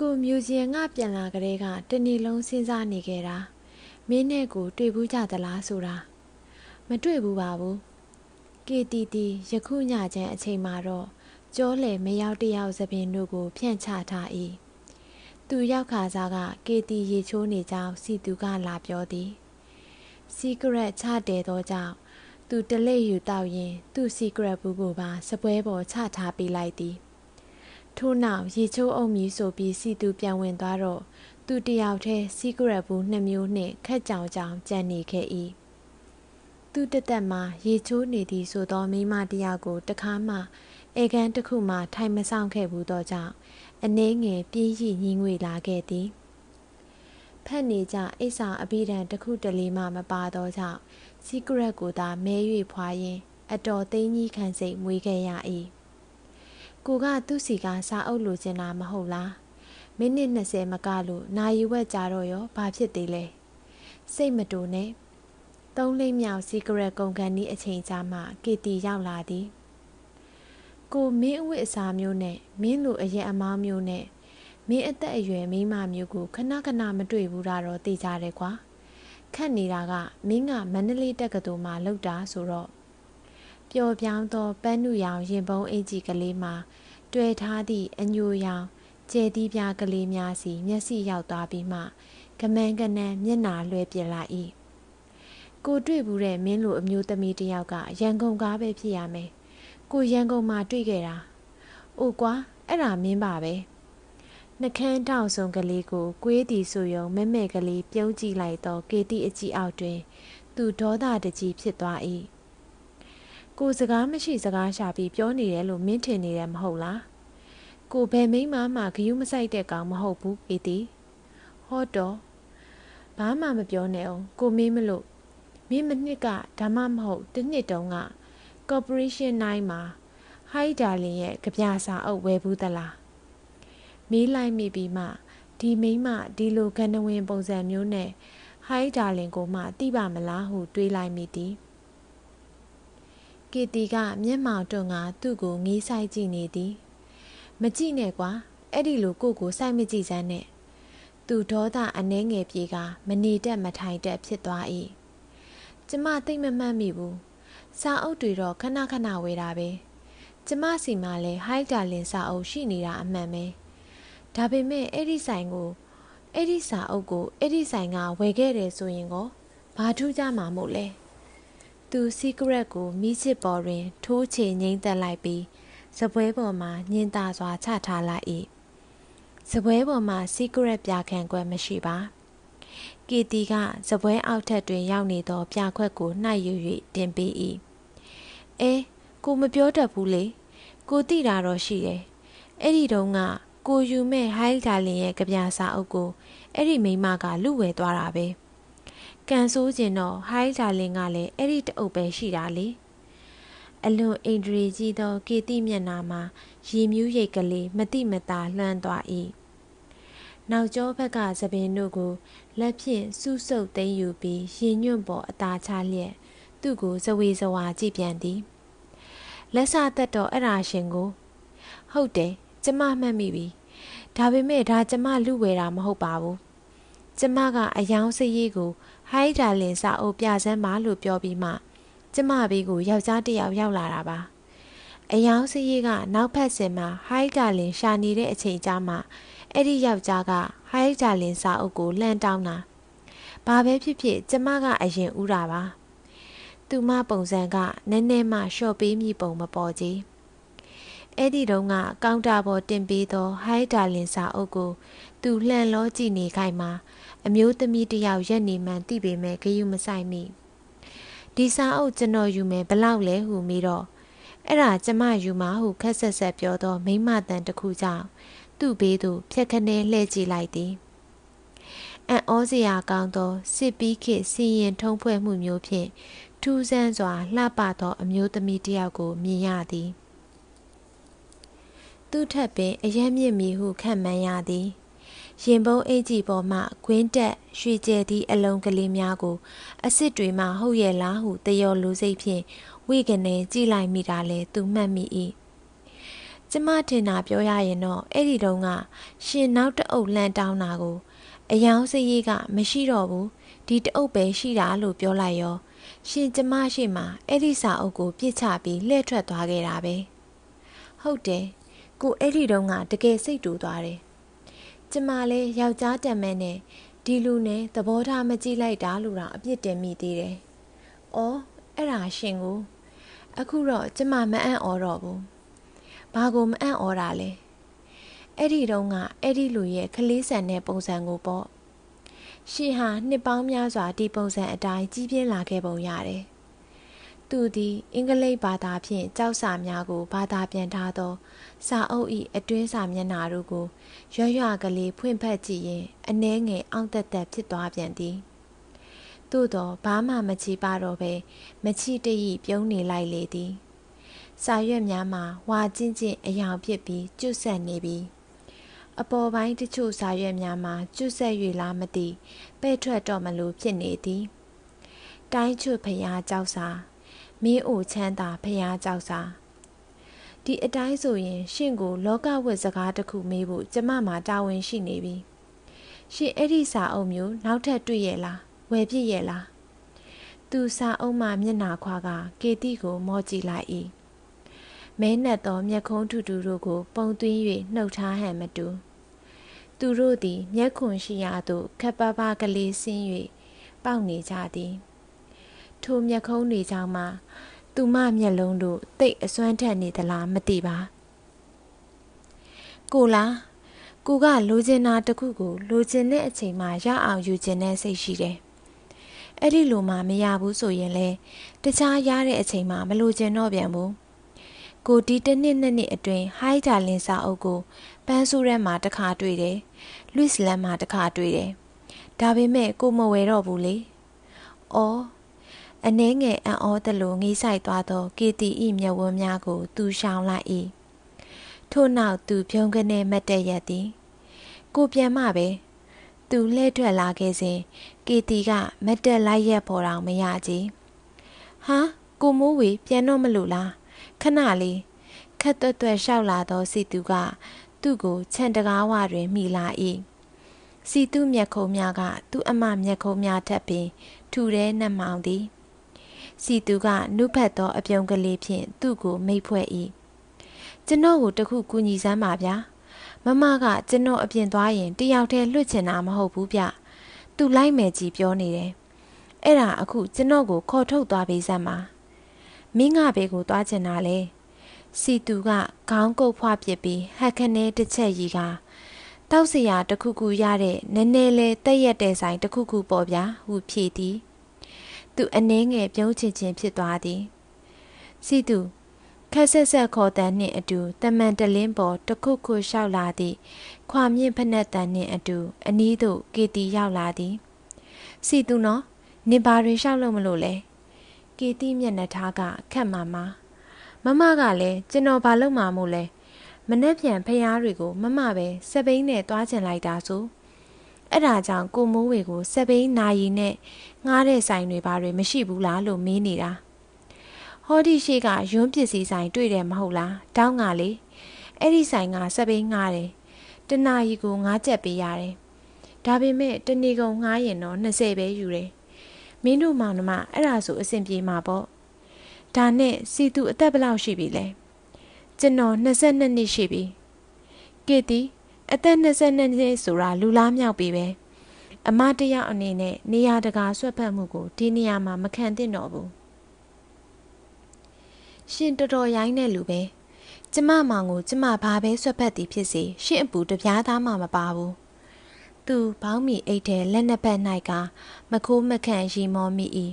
ကိုမြူဇီယံကပြန်လာကလေးကတနေ့လုံးစဉ်းစားနေခဲ့တာမင်းနဲ့ကို တွေ့ဘူးကြသလားဆိုတာမတွေ့ဘူးပါဘူး KTT ယခုညချမ်းအချိန်မှာတော့ကြောလေမရောက်တယောက်သပင်တို့ကိုဖြန့်ချထား၏သူရောက်ခါစားက KT ရေချိုးနေကြောင်းစီသူကလာပြောသည် secret ချတယ်တော့ကြောင့်သူတလက်ယူတောက်ရင် သူ့ secret ဘူးကိုပါစပွဲပေါ်ချထားပေးလိုက်သည်ထို့နောက်ရေချိုးအုပ်မည်ဆိုပြီးစီသူပြန်ဝင်သွားတော့သူတယောက်တည်းစီးကရက်ဘူးနှစ်မျိုးနှင့်ခက်ကြောင်ကြောင်ကြံနေခဲ့၏သူတသက်မှာရေချိုးနေသည်ဆိုသောမိမတယောက်ကိုတခါမှအေကန်တစ်ခုမှထိုင်မဆောင်ခဲ့ဘူးသောကြောင့်အနှဲငယ်ပြင်းရည်ညင်းငွေလာခဲ့သည်ဖက်နေကြအိဆာအပိဒံတစ်ခုတလေမှမပါသောကြောင့်စီးကရက်ကိုသာမဲ၍ဖွာရင်းအတော်သိန်းကြီးခံစိတ်မွေးခဲ့ရ၏ကိုကသူ့စီကစာအုပ်လိုချင်တာမဟုတ်လားမိနစ်20မကလို့နာရီဝက်ကြာတော့ရောဘာဖြစ်သေးလဲစိတ်မတူနဲ့သုံးလိမ့်မြောက်စီကရက်ကုန်ကန်ဤအချိန်ကြာမှကေတီရောက်လာသည်ကိုမင်းအဝတ်အစားမျိုးနဲ့မင်းလိုအရက်အမားမျိုးနဲ့မင်းအသက်အရွယ်မိမမျိုးကိုခဏခဏမတွေ့ဘူးတာတော့သိကြတယ်ကွာခက်နေတာကမင်းကမန္တလေးတက္ကသိုလ်မှာလောက်တာဆိုတော့ပျော်ပြောင်းသောပန်းနုရောင်ရင်ပုံးအင်ကြီးကလေးမှာတွေ့ထားသည့်အညိုရောင်ကျဲသီးပြားကလေးများစီ မျက်စိရောက်သွားပြီးမှကမန်းကနန်းမျက်နာလွှဲပြလိုက်၏ကိုတွေ့ဘူးတဲ့မင်းလိုအမျိုးသမီးတစ်ယောက်ကရန်ကုန်ကားပဲဖြစ်ရမယ်ကိုရန်ကုန်မှာတွေ့ခဲ့တာအိုကွာအဲ့ဒါမင်းပါပဲနှခမ်းတောက်ဆုံကလေးကိုကွေးတီဆိုယုံမဲ့မဲ့ကလေးပြုံးကြည့်လိုက်တော့ကေတီအကြီးအောက်တွင် သူဒေါသတကြီးဖြစ်သွား၏ကိုစကားမရှိစကားရှာပြီးပြောနေတယ်လို့မင်းထင်နေတယ်မဟုတ်လားကိုဘယ်မိမမှဂယုမဆိုင်တဲ့ကောင်မဟုတ်ဘူးအေတီဟောတော့ဘာမှမပြောနဲ့အောင်ကိုမင်းမလို့မင်းမနှစ်ကဒါမှမဟုတ်တစ်နှစ်တုန်းက corporation 9မှာ hi darling ရဲ့ကြပြစာအုပ်ဝယ်ဘူးသလားမေးလိုက်မိပြီးမှဒီမိမဒီလိုကန္နဝင်ပုံစံမျိုးနဲ့ hi darling ကိုမှသိပါမလားဟုတွေးလိုက်မိသည်ကေတီကမျက်မှောင်တွန်းကသူ့ကိုငေးဆိုင်ကြည့်နေသည်မကြည့်နဲ့ကွာအဲ့ဒီလိုကိုကိုစိုက်မကြည့်စမ်းနဲ့သူဒေါသအနှဲငယ်ပြေကမနေတတ်မထိုင်တတ်ဖြစ်သွား၏ကျမသိမမှတ်မိဘူးစာအုပ်တွေတော့ခဏခဏဝေတာပဲကျမစီမှာလဲဟိုက်တာလင်စာအုပ်ရှိနေတာအမှန်ပဲဒါပေမဲ့အဲ့ဒီဆိုင်ကိုအဲ့ဒီစာအုပ်ကိုအဲ့ဒီဆိုင်ကဝယ်ခဲ့တယ်ဆိုရင်ကောဘာထူးကြမှာမို့လဲသူ secret ကိုမီးချစ်ပေါ်တွင် ထိုးချေငိမ့်သက်လိုက်ပြီးစပွဲပေါ်မှာညင်သာစွာချထားလိုက်၏စပွဲပေါ်မှာ secret ပြခံခွက်မရှိပါကေတီကစပွဲအောက်ထက်တွင်ရောက်နေသောပြခွက်ကိုနှိုက်ယူ၍တင်ပေး၏အဲကိုမပြောတတ်ဘူးလေကိုတိတာတော့ရှိတယ်အဲ့ဒီတုန်းကကိုယူမဲ့ဟိုင်းဒါလင်ရဲ့ကြပြစာအုပ်ကိုအဲ့ဒီမိမကလူဝဲသွားတာပဲ။ကန်ဆိုးကျင်တော့ဟိုင်းဂျာလင်ကလည်းအဲ့ဒီတအုပ်ပဲရှိတာလေအလွန်အိန္ဒြေကြီးသောကေတိမျက်နာမှာရေမြူးရိတ်ကလေးမတိမတာလွှမ်းသွား၏နောက်ကျောဘက်ကသပင်တို့ကိုလက်ဖြင့်စူးစုပ်သိမ်းယူပြီးရင်ညွန့်ပေါ်အသာချလျက်သူ့ကိုဇဝေဇဝါကြည့်ပြန်သည်လက်စသက်တော်အရာရှင်ကို ဟုတ်တယ်ကျမမှတ်မိပြီဒါပေမဲ့ဒါကျမလူဝယ်တာမဟုတ်ပါဘူးကျမကအယောင်စရေးကိုဟိုင်းဒါလင်စာအုပ်ပြစမ်းပါလို့ပြောပြီးမှကျမဘေးကိုယောက်ျားတစ်ယောက်ရောက်လာတာပါအယောင်စရီးကနောက်ဖက်စင်မှာဟိုင်းဒါလင်ရှာနေတဲ့အချိန်ကြာမှအဲ့ဒီယောက်ျားကဟိုင်းဒါလင်စာအုပ်ကိုလှမ်းတောင်းတာဘာပဲဖြစ်ဖြစ် ကျမကအရင်ဥတာပါသူမပုံစံကနည်းနည်းမှလျှော့ပေးမိပုံမပေါ်ကြီးအဲ့ဒီတုန်းကကောင်တာပေါ်တင်ပေးသောဟိုင်းဒါလင်စာအုပ်ကို သူလှန်လောကြည့်နေခိုင်မှာအမျိုးသမီးတယောက်ရက်နေမှန်းသိပေမဲ့ဂရုမစိုက်မိဒီစာအုပ်ကျွန်တော်ယူမယ်ဘလောက်လဲဟုမေးတော့အဲ့ဒါကျမယူမှာဟု ခက်ဆက်ဆက်ပြောတော့မိမတန်တစ်ခုကြောင့်သူ့ဘေးသို့ဖြက်ခနဲလှည့်ကြည့်လိုက်သည်အံ့ဩစရာကောင်းသောစစ်ပီးခေစီရင်ထုံးဖွဲ့မှုမျိုးဖြင့်ထူးဆန်းစွာလှပသောအမျိုးသမီးတစ်ယောက်ကိုမြင်ရသည် သူထက်ပင်အယက်မြင့်မီဟု ခံမှန်းရသည်ရင်ပုံးအိတ်ကြီးပေါ်မှဂွင်းတက်ရွှေကျဲသည့်အလုံးကလေးများကို အစ်စ်တွေမှဟုတ်ရဲ့လားဟုတယောလူစိတ်ဖြင့်ဝိကနေကြည်လိုက်မိတာလဲသူမှတ်မိ၏ကျမထင်တာပြောရရင်တော့အဲ့ဒီတုန်းက ရှင်နောက်တအုပ်လှန်တောင်းတာကိုအယောင်စရိတ်ကမရှိတော့ဘူးဒီတအုပ်ပဲရှိတာလို့ပြောလိုက်ရော ရှင်ကျမရှိမှအဲ့ဒီစာအုပ်ကိုပြစ်ချပြီးလှည့်ထွက်သွားခဲ့တာပဲဟုတ်တယ်ကိုအဲ့ဒီတုန်းကတကယ်စိတ်တူသွားတယ်ကျမလည်းယောက်ျားတံမဲနဲ့ဒီလူနဲ့သဘောထားမကြည့်လိုက်တာလို့တော့အပြစ်တင်မိသေးတယ်။အော်အဲ့ဒါရှင်ကိုအခုတော့ကျမမအံ့ဩတော့ဘူး။ဘာကိုမအံ့ဩတာလဲ။အဲ့ဒီတုန်းကအဲ့ဒီလူရဲ့ခလေးဆန်တဲ့ပုံစံကိုပေါ့။ရှင်ဟာနှစ်ပေါင်းများစွာဒီပုံစံအတိုင်းကြီးပြင်းလာခဲ့ပုံရတယ်သူသည်အင်္ဂလိပ်ဘာသာဖြင့်ကျောက်စာများကိုဘာသာပြန်ထားသော စာအုပ်၏အတွင်းစာမျက်နှာတို့ကိုရွရွကလေးဖွင့်ဖက်ကြည့်ရင်အနှဲငယ်အောင့်တက်တက်ဖြစ်သွားပြန်သည်သို့တော့ဘာမှမချီပါတော့ပဲမချီတည်းဤပြုံးနေလိုက်လေသည် စာရွက်များမှာဝါကျင့်ကျင့်အယောင်ဖြစ်ပြီးကျွတ်ဆက်နေပြီအပေါ်ပိုင်းတချို့စာရွက်များမှာကျွတ်ဆက်၍လားမသိပဲ့ထွက်တော့မလို့ဖြစ်နေသည်တိုင်းချွတ်ဖျားကြောက်စာမင်းအိုချမ်းသာဖျားကြောက်စာဒီအတိုင်းဆိုရင် ရှင့်ကို လောကဝတ်စကားတစ်ခုမေးဖို့ကျမမှာတာဝန်ရှိနေပြီရှင်အဲ့ဒီစာအုပ်မျိုး နောက်ထပ်တွေ့ရလားဝယ်ပြစ်ရလားသူစာအုပ်မှမျက်နာခွာကကေတိကိုမော့ကြည့်လိုက်၏မဲနှက်သောမျက်ခုံးထူထူတို့ကို ပုံသွင်း၍နှုတ်ထားဟန်မတူ သူတို့သည် မျက်ခွန်ရှိရာသို့ခပ်ပါပါကလေးဆင်း၍ပေါက်နေကြသည်ထိုမျက်ခုံးတွေကြောင့်မှသူမမျက်လုံးတို့တိတ်အစွမ်းထက်နေသလားမသိပါကိုလားကိုကလိုချင်တာတခုကိုလိုချင်တဲ့အချိန်မှာရအောင်ယူချင်တဲ့စိတ်ရှိတယ်။အဲ့ဒီလိုမှမရဘူးဆိုရင်လေတခြားရတဲ့အချိန်မှာ မလိုချင်တော့ပြန်ဘူး။ကိုဒီတစ်နှစ်နှစ်နှစ်အတွင်းဟိုက်ဂျာလင်စာအုပ်ကို ပန်းဆိုးထဲမှာတစ်ခါတွေ့တယ်။လွစ်လန်မှာတစ်ခါတွေ့တယ်။ဒါပေမဲ့ကိုမဝယ်တော့ဘူးလေ။အော်အနှဲငယ်အံ့ဩသလိုငေးဆိုင်သွားသောကေတီဤမျက်ဝန်းများကိုသူရှောင်လိုက်၏ထို့နောက်သူဖြုံကနေမတ်တက်ရက်သည်ကိုပြန်မှပဲသူလှည့်ထွက်လာခဲ့စဉ်ကေတီကမတ်တက်လိုက်ရက်ပေါ်တော်မရကြီးဟာကိုမိုးဝေပြန်တော့မလို့လားခဏလေးခက်သွက်သွက်လျှောက်လာသောစီသူကသူ့ကိုခြံတကားဝတွင်မိလာ၏စီသူမျက်ခုံးများက သူ့အမမျက်ခုံးများထက်ပင်ထူတဲ့နှမောင်သည်စီသူကနှုတ်ဖက်သောအပြုံကလေးဖြင့်သူ့ကိုမိတ်ဖွဲ့၏ကျွန်တော်ကိုတခုကူညီစမ်းပါဗျာမမကကျွန်တော်အပြင်သွားရင်တယောက်တည်းလွတ်ချင်တာမဟုတ်ဘူးဗျသူလိုက်မယ်ကြီးပြောနေတယ်အဲ့ဒါအခုကျွန်တော်ကိုခေါ်ထုတ်သွားပေးစမ်းပါမင်းကဘေကိုသွားချင်တာလေစီသူကခေါင်းကုတ်ဖွားပစ်ပြီးဟက်ခနဲတစ်ချက်ရီကတောက်စရာတစ်ခုခုရတဲ့နည်းနည်းလေးတက်ရက်တဲ့ဆိုင်တစ်ခုခုပေါ်ဗျာဟုဖြေသည်သူအနှဲငယ်ပြုံးချင်ခြင်းဖြစ်သွားသည်စီသူခက်ဆက်ဆက်ခေါ်တန်နှင့်အတူတမန်တလင်းပေါ်တစ်ခုခုလျှောက်လာသည့်ခွာမြင့်ဖက်နှက်တန်နှင့်အတူ အနီးသို့ကေတီရောက်လာသည်စီသူနော်နေပါရင်လျှောက်လို့မလို့လဲကေတီမျက်နှာထားကခက်မာမာမမကလည်းကျွန်တော်ဘာလုပ်မှာမို့လဲမနှက်ပြန်ဖျားတွေကိုမမပဲစပိန်နဲ့တွားချင်လိုက်တာဆိုအဲ့ဒါကြောင့်ကိုမိုးဝေကို စပိန်နာရီနဲ့ငှားတဲ့ဆိုင်တွေဘာတွေမရှိဘူးလားလို့မေးနေတာဟောဒီရှိကရွန်းပစ္စည်းဆိုင်တွေ့တယ်မဟုတ်လားတောင်းကလေအဲ့ဒီဆိုင်ကစပေးငှားတယ်တနာရီကို9ကျပ်ပေးရတယ်ဒါပေမဲ့တနေ့ကုန်ငှားရင်တော့20ပဲယူတယ်မင်းတို့မောင်နှမအဲ့ဒါဆိုအဆင်ပြေမှာပေါ့ဒါနဲ့စီသူအသက်ဘယ်လောက်ရှိပြီလဲကျွန်တော်22နှစ်ရှိပြီကေတီအသက်22နှစ်ဆိုတာလူလားမြောက်ပြီပဲ။အမတယောက်အနေနဲ့နေရာတကာဆွတ်ဖက်မှုကိုဒီနေရာမှာမခံသင့်တော့ဘူးရှင်တော်တော်ရိုင်းတဲ့လူပဲကျမမောင်ကိုကျမဘာပဲဆွတ်ဖက်သည်ဖြစ်စေရှင်အပူတပြားသားမှမပါဘူးသူဘောင်းမီအိတ်ထဲလက်နှစ်ဖက်၌ကမခိုးမခန့်ရီမောမိ၏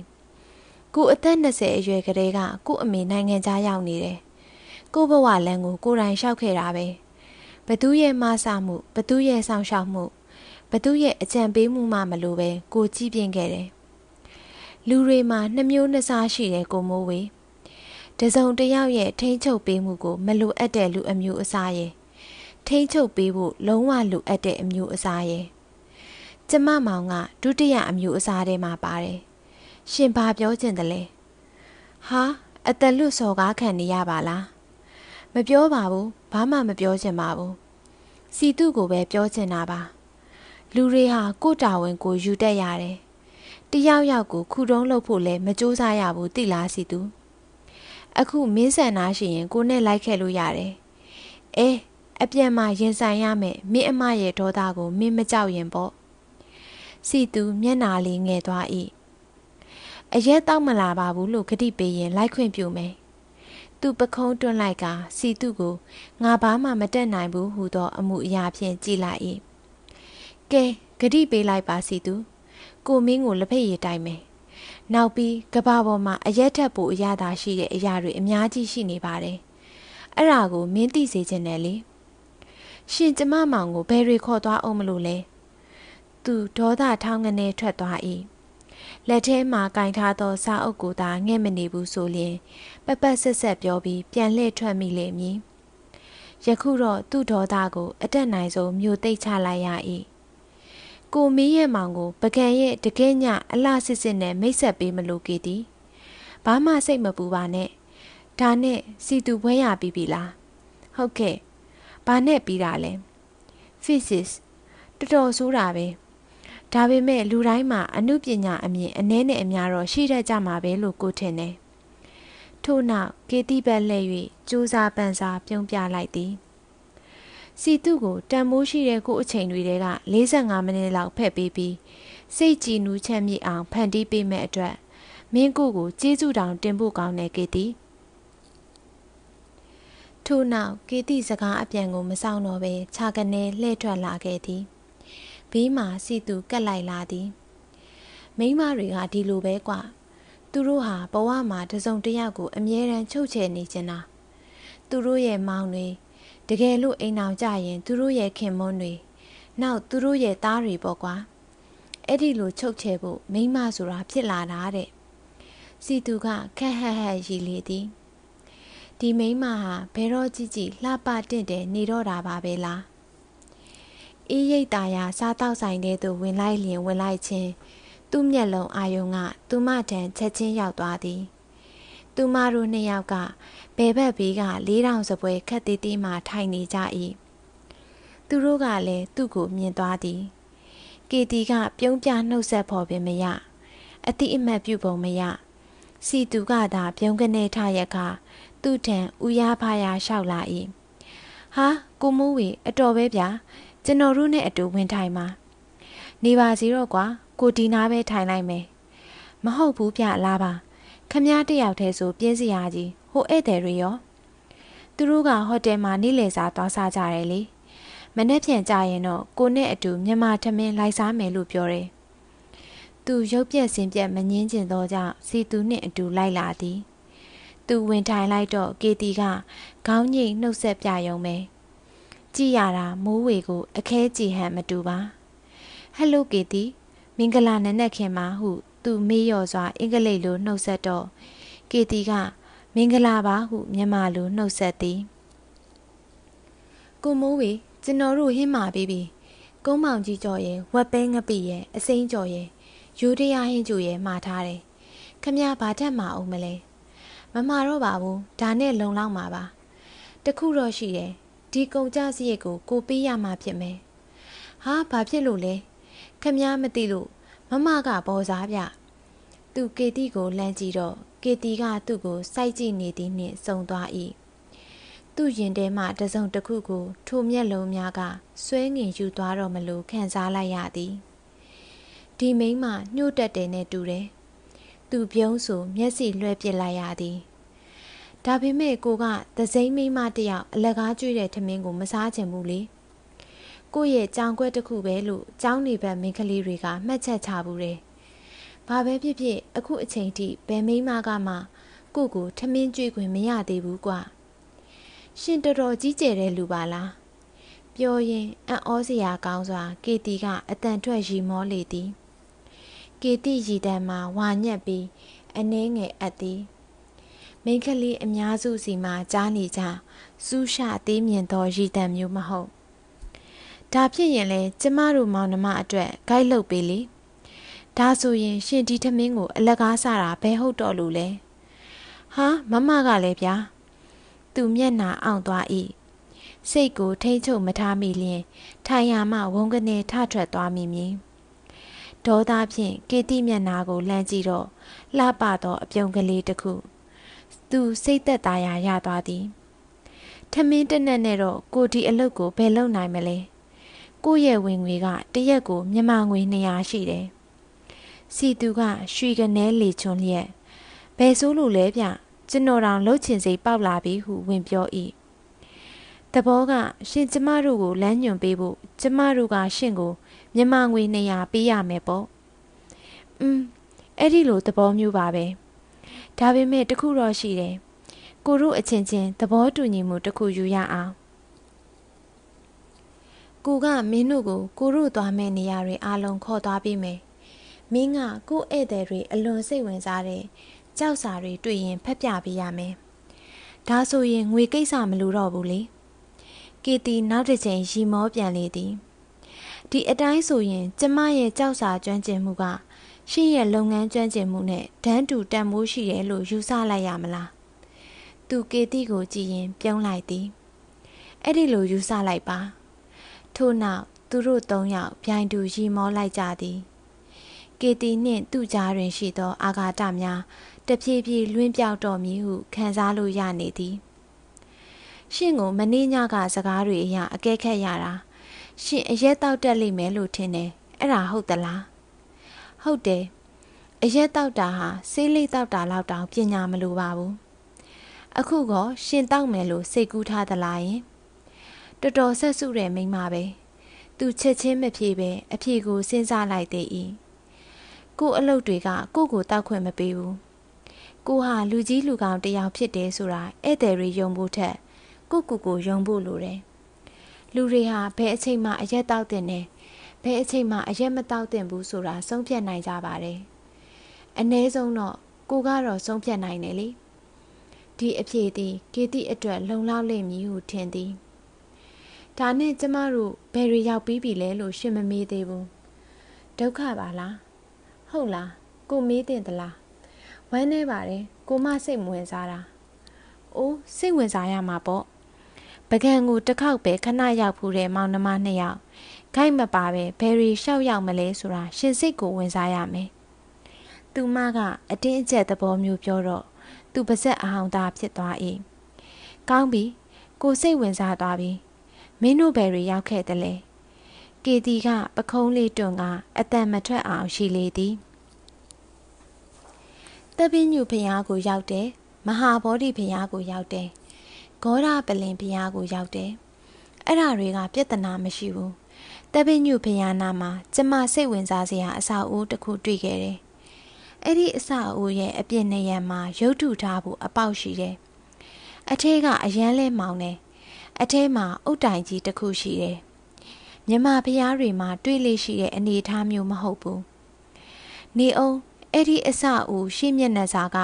ကိုအသက်20အရွယ်ကလေးကကို့အမေနိုင်ငံသားရောက်နေတယ်ကို့ဘဝလမ်းကိုကိုယ်တိုင်လျှောက်ခဲ့တာပဲဘသူရဲ့မဆမှုဘသူရဲ့ဆောင်ရှောက်မှုဘသူရဲ့အကြံပေးမှုမှမလိုပဲကိုကြည့်ပြင်ခဲ့တယ်။လူတွေမှာနှမျိုးနှစားရှိတယ်ကိုမိုးဝေတစုံတယောက်ရဲ့ထိမ့်ချုပ်ပေးမှုကိုမလိုအပ်တဲ့လူအမျိုးအစားရဲ့ထိမ့်ချုပ်ပေးဖို့လုံးဝလိုအပ်တဲ့အမျိုးအစားရဲ့ကျမမောင်ကဒုတိယအမျိုးအစားထဲမှာပါတယ်။ရှင်ဘာပြောချင်တယ်လဲ။ဟာအတလူစော်ကားခံနေရပါလား။မပြောပါဘူး။ဘာမှမပြောချင်ပါဘူး။စီတုကိုပဲပြောချင်တာပါ။လူတွေဟာကိုတာဝန်ကိုယူတတ်ရတယ်။တယောက်ယောက်ကိုခုတုံးလုပ်ဖို့လည်းမကြိုးစားရဘူးတိလားစီသူ။အခုမင်းဆန်နာရှိရင် ကိုနဲ့လိုက်ခဲ့လို့ရတယ်။အဲအပြန်မှရင်ဆိုင်ရမယ်မင်းအမရဲ့ဒေါသကိုမင်းမကြောက်ရင်ပေါ့။စီသူမျက်နာလေးငယ်သွား၏။အရက်တော့မလာပါဘူးလို့ခတိပေးရင်လိုက်ခွင့်ပြုမယ်။သူပခုံးတွန်းလိုက်ကစီသူကိုငါဘာမှမတက်နိုင်ဘူးဟူသော အမှုအရာဖြင့်ကြည်လိုက်၏ကဲဂတိပေးလိုက်ပါစီသူကိုမင်းကိုလက်ဖက်ရည်တိုက်မယ်နောက်ပြီးကဘာပေါ်မှာအရက်ထက်ပိုအရသာရှိတဲ့အရာတွေအများကြီးရှိနေပါတယ်အဲ့ဒါကိုမင်းသိစေချင်တယ်လေရှင်ကျမမောင်ကိုဘယ်တွေခေါ်သွားအောင်မလို့လဲသူဒေါသထောင်းကနေထွက်သွား၏လက်ထဲမှာကင်ထားသောစာအုပ်ကိုသာငဲ့မနေဘူးဆိုလျင်ပပဆက်ဆက်ပြောပြီးပြန်လှည့်ထွက်မိလေမည်ယခုတော့သူ့ဒေါသကို အတက်နိုင်ဆုံးမြို့သိမ့်ချလိုက်ရ၏ကိုမင်းရဲ့မောင်ကိုပကံရဲ့တကဲညအလှစစ်စစ်နဲ့မိတ်ဆက်ပေးမလို့ကေသည်ဘာမှစိတ်မပူပါနဲ့ဒါနဲ့စီတူပွဲရပြီပြီလားဟုတ်ကဲ့ဘာနဲ့ပြီးတာလဲ physics တော်တော်ဆိုးတာပဲဒါပေမဲ့လူတိုင်းမှာအမှုပညာအမြင်အ ਨੇ နဲ့အများတော့ရှိတတ်ကြမှာပဲလို့ကိုထင်တယ်ထို့နောက်ကေတီဘက်လှည့်၍စူးစားပန်းစားပြုံးပြလိုက်သည်စီတုကိုတန်မိုးရှိတဲ့ကိုအချိန်တွေတဲက45မိနစ်လောက်ဖက်ပေးပြီးစိတ်ကြည်နူးချမ်းမြေ့အောင်ဖန်တီးပေးမဲ့အတွက်မင်းကိုကိုကျေးဇူးတောင်တင်ဖို့ကောင်းတယ်ကေတီထို့နောက်ကေတီစကားအပြန်ကိုမဆောင်တော့ဘဲခြာကနေလှည့်ထွက်လာခဲ့သည်ဘေးမှာစီသူကက်လိုက်လာသည်မိမတွေကဒီလိုပဲကွာသူတို့ဟာဘဝမှာတစုံတယောက်ကိုအမြဲတမ်းချုပ်ချယ်နေကြတာသူတို့ရဲ့မောင်တွေတကယ်လို့အိမ်အောင်ကြရင် သူတို့ရဲ့ခင်မွန်းတွေနောက်သူတို့ရဲ့သားတွေပေါ့ကွာအဲ့ဒီလိုချုပ်ချယ်ဖို့မိမဆိုတာဖြစ်လာတာတဲ့စီသူကခက်ဟက်ဟက်ရီလေသည်ဒီမိမဟာဘယ်တော့ကြည့်ကြည့်လှပတင့်တယ်နေတော့တာပါပဲလားအေးရိတ်ตาရစားတော့ဆိုင်တဲ့သူဝင်လိုက်လျင်ဝင်လိုက်ချင်းသူ့မျက်လုံးအာယုံက သူမထံချက်ချင်းရောက်သွားသည်သူမတို့နှစ်ယောက်ကဘယ်ဘက်ဘေးက၄တောင်စပွဲခက်သေးသေးမှထိုင်နေကြ၏သူတို့ကလည်းသူ့ကိုမြင်သွားသည်ကေတီကပြုံးပြနှုတ်ဆက်ဖို့ပင်မရအတိအမှတ်ပြုပုံမရစီသူကသာ ပြုံးကနေထရက်ကသူ့ထံဥရဖာရလျှောက်လာ၏ဟာကိုမိုးဝေအတော်ပဲဗျာကျွန်တော်တို့နဲ့အတူဝင်ထိုင်ပါနေပါစီတော့ကွာကိုဒီနာပဲထိုင်လိုက်မယ်မဟုတ်ဘူးဗျလာပါခမည်းတယောက်တည်းဆို ပြင်းစရာကြီးဟိုဧည့်သည်တွေရောသူတို့ကဟိုတယ်မှာနေလေစားသွားစားကြတယ်လေမနေ့ပြန်ကြရင်တော့ကိုနဲ့အတူမြန်မာထမင်းလိုက်စားမယ်လို့ပြောတယ်သူရုပ်ပြက်စင်ပြက်မငင်းကျင်သောကြောင့်စီသူနှင့်အတူလိုက်လာသည်သူဝင်ထိုင်လိုက်တော့ကေတီကခေါင်းညိတ်နှုတ်ဆက်ပြယုံမယ်ကြည်ရတာမိုးဝေကို အခဲကြည်ဟန်မတူပါဟယ်လိုကေတီမင်္ဂလာနံနက်ခင်ပါဟုသူမေးလျော်စွာ အင်္ဂလိပ်လိုနှုတ်ဆက်တော့ကေတီကမင်္ဂလာပါဟုမြန်မာလိုနှုတ်ဆက်သည်ကိုမိုးဝေကျွန်တော်တို့ဟင်းမာပြီးပြီကုန်းမောင်ကြီးကျော်ရဲ့ဝက်ပဲငပိရဲ့အစိမ့်ကျော်ရဲ့ယူတရဟင်းကျူရဲ့မှာထားတယ်ခမရဘာတက်မှာအောင်မလဲမမာတော့ပါဘူးဒါနဲ့လုံလောက်မှာပါတခုတော့ရှိတယ်ဒီကုံကြစရိတ်ကို ကိုပေးရမှာဖြစ်မယ်ဟာဘာဖြစ်လို့လဲခမရမသိလို့မမကပေါ်စားပြသူကေတီကိုလှမ်းကြည့်တော့ကေတီကသူ့ကိုစိုက်ကြည့်နေသည်နှင့်စုံသွား၏သူ့ရင်ထဲမှတစုံတစ်ခုကိုထိုမျက်လုံးများကဆွဲငင်ယူသွားတော့မလို့ခံစားလိုက်ရသည်ဒီမိန်းမညှို့တက်တယ်နဲ့တူတယ်သူပြုံးဆိုမျက်စိလွှဲပစ်လိုက်ရသည်ဒါပေမဲ့ကိုကသစိမ့်မိမတယောက်အလကားကျွေးတဲ့ထမင်းကိုမစားချင်ဘူးလေ။ကိုယ့်ရဲ့ကြောင်ကွက်တစ်ခုပဲလို့ကျောင်းနေဘက်မိန်းကလေးတွေကမှတ်ချက်ချဘူးတယ်။ဘာပဲဖြစ်ဖြစ်အခုအချိန်ထိဘယ်မိန်းမကမှကိုကိုထမင်းကြွေခွင့်မရသေးဘူးကွာ။ရှင်တော်တော်ကြီးကျယ်တဲ့လူပါလား။ပြောရင်အံ့ဩစရာကောင်းစွာကေတီကအတန်ထွက်ရီမောလေသည်။ကေတီရီတန်မှာဝါညက်ပြီးအနှဲငယ်အပ်သည်။မိန်းကလေးအများစုစီမှာကြားနေကြစူးရှသေးမြင်သောရီတန်မျိုးမဟုတ်ဒါဖြစ်ရင်လဲကျမတို့မောင်နှမအတွက်ဂိုက်လုပ်ပေးလေဒါဆိုရင်ရှင်ဒီထမင်းကိုအလကားစားတာဘယ်ဟုတ်တော့လို့လဲဟာမမကလည်းဗျာသူမျက်နာအောင်သွား၏စိတ်ကိုထိမ့်ချုပ်မထားမိလျင်ထိုင်ရမှဝုန်းကနေထထွက်သွားမိမည်ဒေါသဖြင့်ကေတိမျက်နာကိုလှမ်းကြည့်တော့လှပသောအပြုံကလေးတစ်ခုသူစိတ်သက်သာရာရသွားသည်ထမင်းတက်နဲ့တော့ကိုဒီအလုပ်ကိုဘယ်လုပ်နိုင်မလဲ။ကိုယ့်ရဲ့ဝင်ငွေကတရက်ကိုမြန်မာငွေ200ရှိတယ်။စီသူကရွှေကနေလေချွန်လျက်ဘယ်ဆိုးလို့လဲဗျကျွန်တော်တောင်လှုပ်ချင်စိပေါက်လာပြီဟုဝင်ပြော၏။တဘောကရှင်ကျမတို့ကိုလမ်းညွန်ပေးဖို့ကျမတို့ကရှင်ကိုမြန်မာငွေ200ပေးရမယ်ပေါ့။음အဲ့ဒီလိုသဘောမျိုးပါပဲ။ဒါပေမဲ့တခုတော့ရှိတယ်။ကိုတို့အချင်းချင်းသဘောတူညီမှုတစ်ခုယူရအောင်ကိုကမင်းတို့ကိုကိုတို့သွားမယ့်နေရာတွေအားလုံးခေါ်သွားပြီးမယ်မင်းကကို့ဧည့်သည်တွေအလွန်စိတ်ဝင်စားတဲ့ကြောက်စာတွေတွေ့ရင်ဖက်ပြပေးရမယ်ဒါဆိုရင်ငွေကိစ္စမလိုတော့ဘူးလေကေတီနောက်တစ်ချိန်ရီမောပြန်လေသည်ဒီအတိုင်းဆိုရင်ကျမရဲ့ကြောက်စာကျွမ်းကျင်မှုကရှင့်ရဲ့လုပ်ငန်းကျွမ်းကျင်မှုနဲ့ဒန်းတူတန်ဖိုးရှိတယ်လို့ယူဆလိုက်ရမလားသူကေတီကိုကြည့်ရင် ပြုံးလိုက်သည်အဲ့ဒီလိုယူဆလိုက်ပါထို့နောက်သူတို့သုံးယောက်ပြိုင်တူရီမောလိုက်ကြသည်ကေတီနှင့် သူ့ကြားတွင်ရှိသောအာဃာတများတဖြည်းဖြည်းလွင့်ပြောက်တော်မည်ဟု ခံစားလို့ရနေသည်ရှင့်ကိုမနေ့ညကစကားတွေအရအကဲခတ်ရတာရှင့်အရက်တောက်တက်လိမ့်မယ်လို့ထင်တယ်အဲ့ဒါဟုတ်သလားဟုတ်တယ်အရက်တောက်တာဟာဆေးလိပ်တောက်တာလောက်တောင်ပညာမလိုပါဘူးအခုကရှင်တောက်မယ်လို့စိတ်ကူးထားသလားယင်တော်တော်ဆက်စုတဲ့မိန်းမပဲသူချက်ချင်းမဖြေပဲအဖြေကိုစဉ်းစားလိုက်သေး၏ကို့အလုပ်တွေက ကို့ကိုတောက်ခွင့်မပေးဘူးကိုဟာလူကြီးလူကောင်တယောက်ဖြစ်တယ်ဆိုတာဧည့်သည်တွေယုံဖို့ထက်ကိုကိုကိုယုံဖို့လိုတယ်လူတွေဟာဘယ်အချိန်မှအရက်တောက်တင်တယ်ဘယ်အချိန်မှအရက်မတောက်တင်ဘူးဆိုတာဆုံးဖြတ်နိုင်ကြပါတယ်အ ਨੇ ဆုံးတော့ကိုကတော့ဆုံးဖြတ်နိုင်တယ်လေဒီအဖြေသည်ကေတိအတွက်လုံလောက်လိမ့်မည်ဟုထင်သည်ဒါနဲ့ကျမတို့ဘယ်ရီရောက်ပြီးပြီလဲလို့ရှင်မမေးသေးဘူးဒုက္ခပါလားဟုတ်လားကိုမေးတင်သလားဝမ်းနေပါတယ်ကိုမစိတ်မဝင်စားတာအိုးစိတ်ဝင်စားရမှာပေါ့ပကံကိုတစ်ခေါက်ပဲခဏရောက်ဖူးတဲ့မောင်နှမနှစ်ယောက်ဂိုက်မပါပဲဘယ်ရီရှောက်ရောက်မလဲဆိုတာရှင်စိတ်ကိုဝင်စားရမယ်သူမကအတင်းအကျပ်သဘောမျိုးပြောတော့သူပါဇက်အဟောင်းသားဖြစ်သွား၏ကောင်းပြီကိုစိတ်ဝင်စားသွားပြီမင်းတို့ဘယ်တွေရောက်ခဲ့သလဲကေတီကပခုံးလေးတွန်ကအတန်မထွက်အောင်ရှိလေသည်တပင်းညူဖျားကိုရောက်တယ်မဟာဗောဓိဖျားကိုရောက်တယ်ဂေါရပလင်ဖျားကိုရောက်တယ်အဲ့ဓာတွေက ပြဿနာမရှိဘူးတပင်းညူဖျားနာမှာကျမစိတ်ဝင်စားစရာအဆောက်အဦတစ်ခုတွေ့ခဲ့တယ်အဲ့ဒီအဆောက်အဦရဲ့အပြင်နေရံမှာရုပ်ထုထားဖို့အပေါက်ရှိတယ်အထက်ကအရန်လဲမောင်းတယ်အထဲမှာအုတ်တိုင်ကြီးတစ်ခုရှိတယ်။မြမဖျားတွေမှာတွေ့လေရှိတဲ့အနေအထားမျိုးမဟုတ်ဘူး။နေအောင်အဲ့ဒီအစအူရှေ့မျက်နှာစာက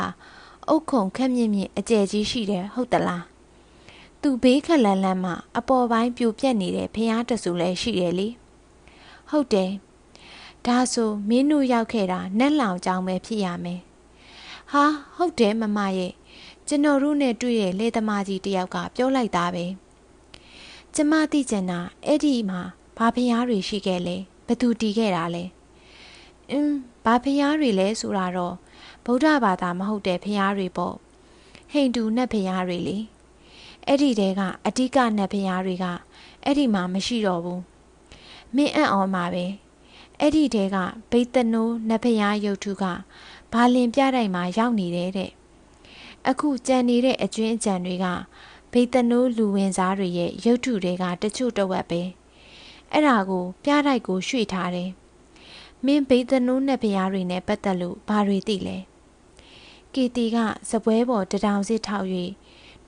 အုတ်ခုံခက်မြင့်မြင့်အကျယ်ကြီးရှိတယ်ဟုတ်သလား။သူ့ဘေးခက်လန်းလန်းမှာအပေါ်ပိုင်းပြိုပြက်နေတဲ့ဖျားတဆူလည်းရှိတယ်လေ။ဟုတ်တယ်။ဒါဆိုမင်းတို့ရောက်ခဲ့တာနက်လောင်ကြောင်ပဲဖြစ်ရမယ်။ဟာဟုတ်တယ်မမရဲ့ကျွန်တော်တို့နဲ့တွေ့ရလေသမားကြီးတယောက်ကပြောလိုက်တာပဲ။ကျမသိကျင်တာအဲ့ဒီမှာဘာဖျားတွေရှိခဲ့လဲဘသူတီးခဲ့တာလဲအင်းဘာဖျားတွေလဲဆိုတာတော့ဗုဒ္ဓဘာသာမဟုတ်တဲ့ဖျားတွေပေါ့ဟိန္ဒူနဲ့ဖျားတွေလေအဲ့ဒီတဲကအဓိကနဲ့ဖျားတွေကအဲ့ဒီမှာမရှိတော့ဘူးမင်းအံ့ဩမှာပဲအဲ့ဒီတဲကဘိသနိုးနဖျားရုပ်ထုကဘာလင်ပြတိုင်မှာရောက်နေတဲ့တဲ့အခုကြံနေတဲ့အကျွင်းအကြံတွေကဘေတနိုးလူဝင်စားတွေရဲ့ရုပ်ထုတွေကတချို့တဝက်ပဲအဲ့ဒါကို ပြားတိုက်ကိုရွှေ့ထားတယ်မင်းဘေတနိုးနဲ့ဖျားတွေနဲ့ပတ်သက်လို့ဘာတွေသိလဲကီတီကစပွဲပေါ်တထောင်စစ်ထောက်၍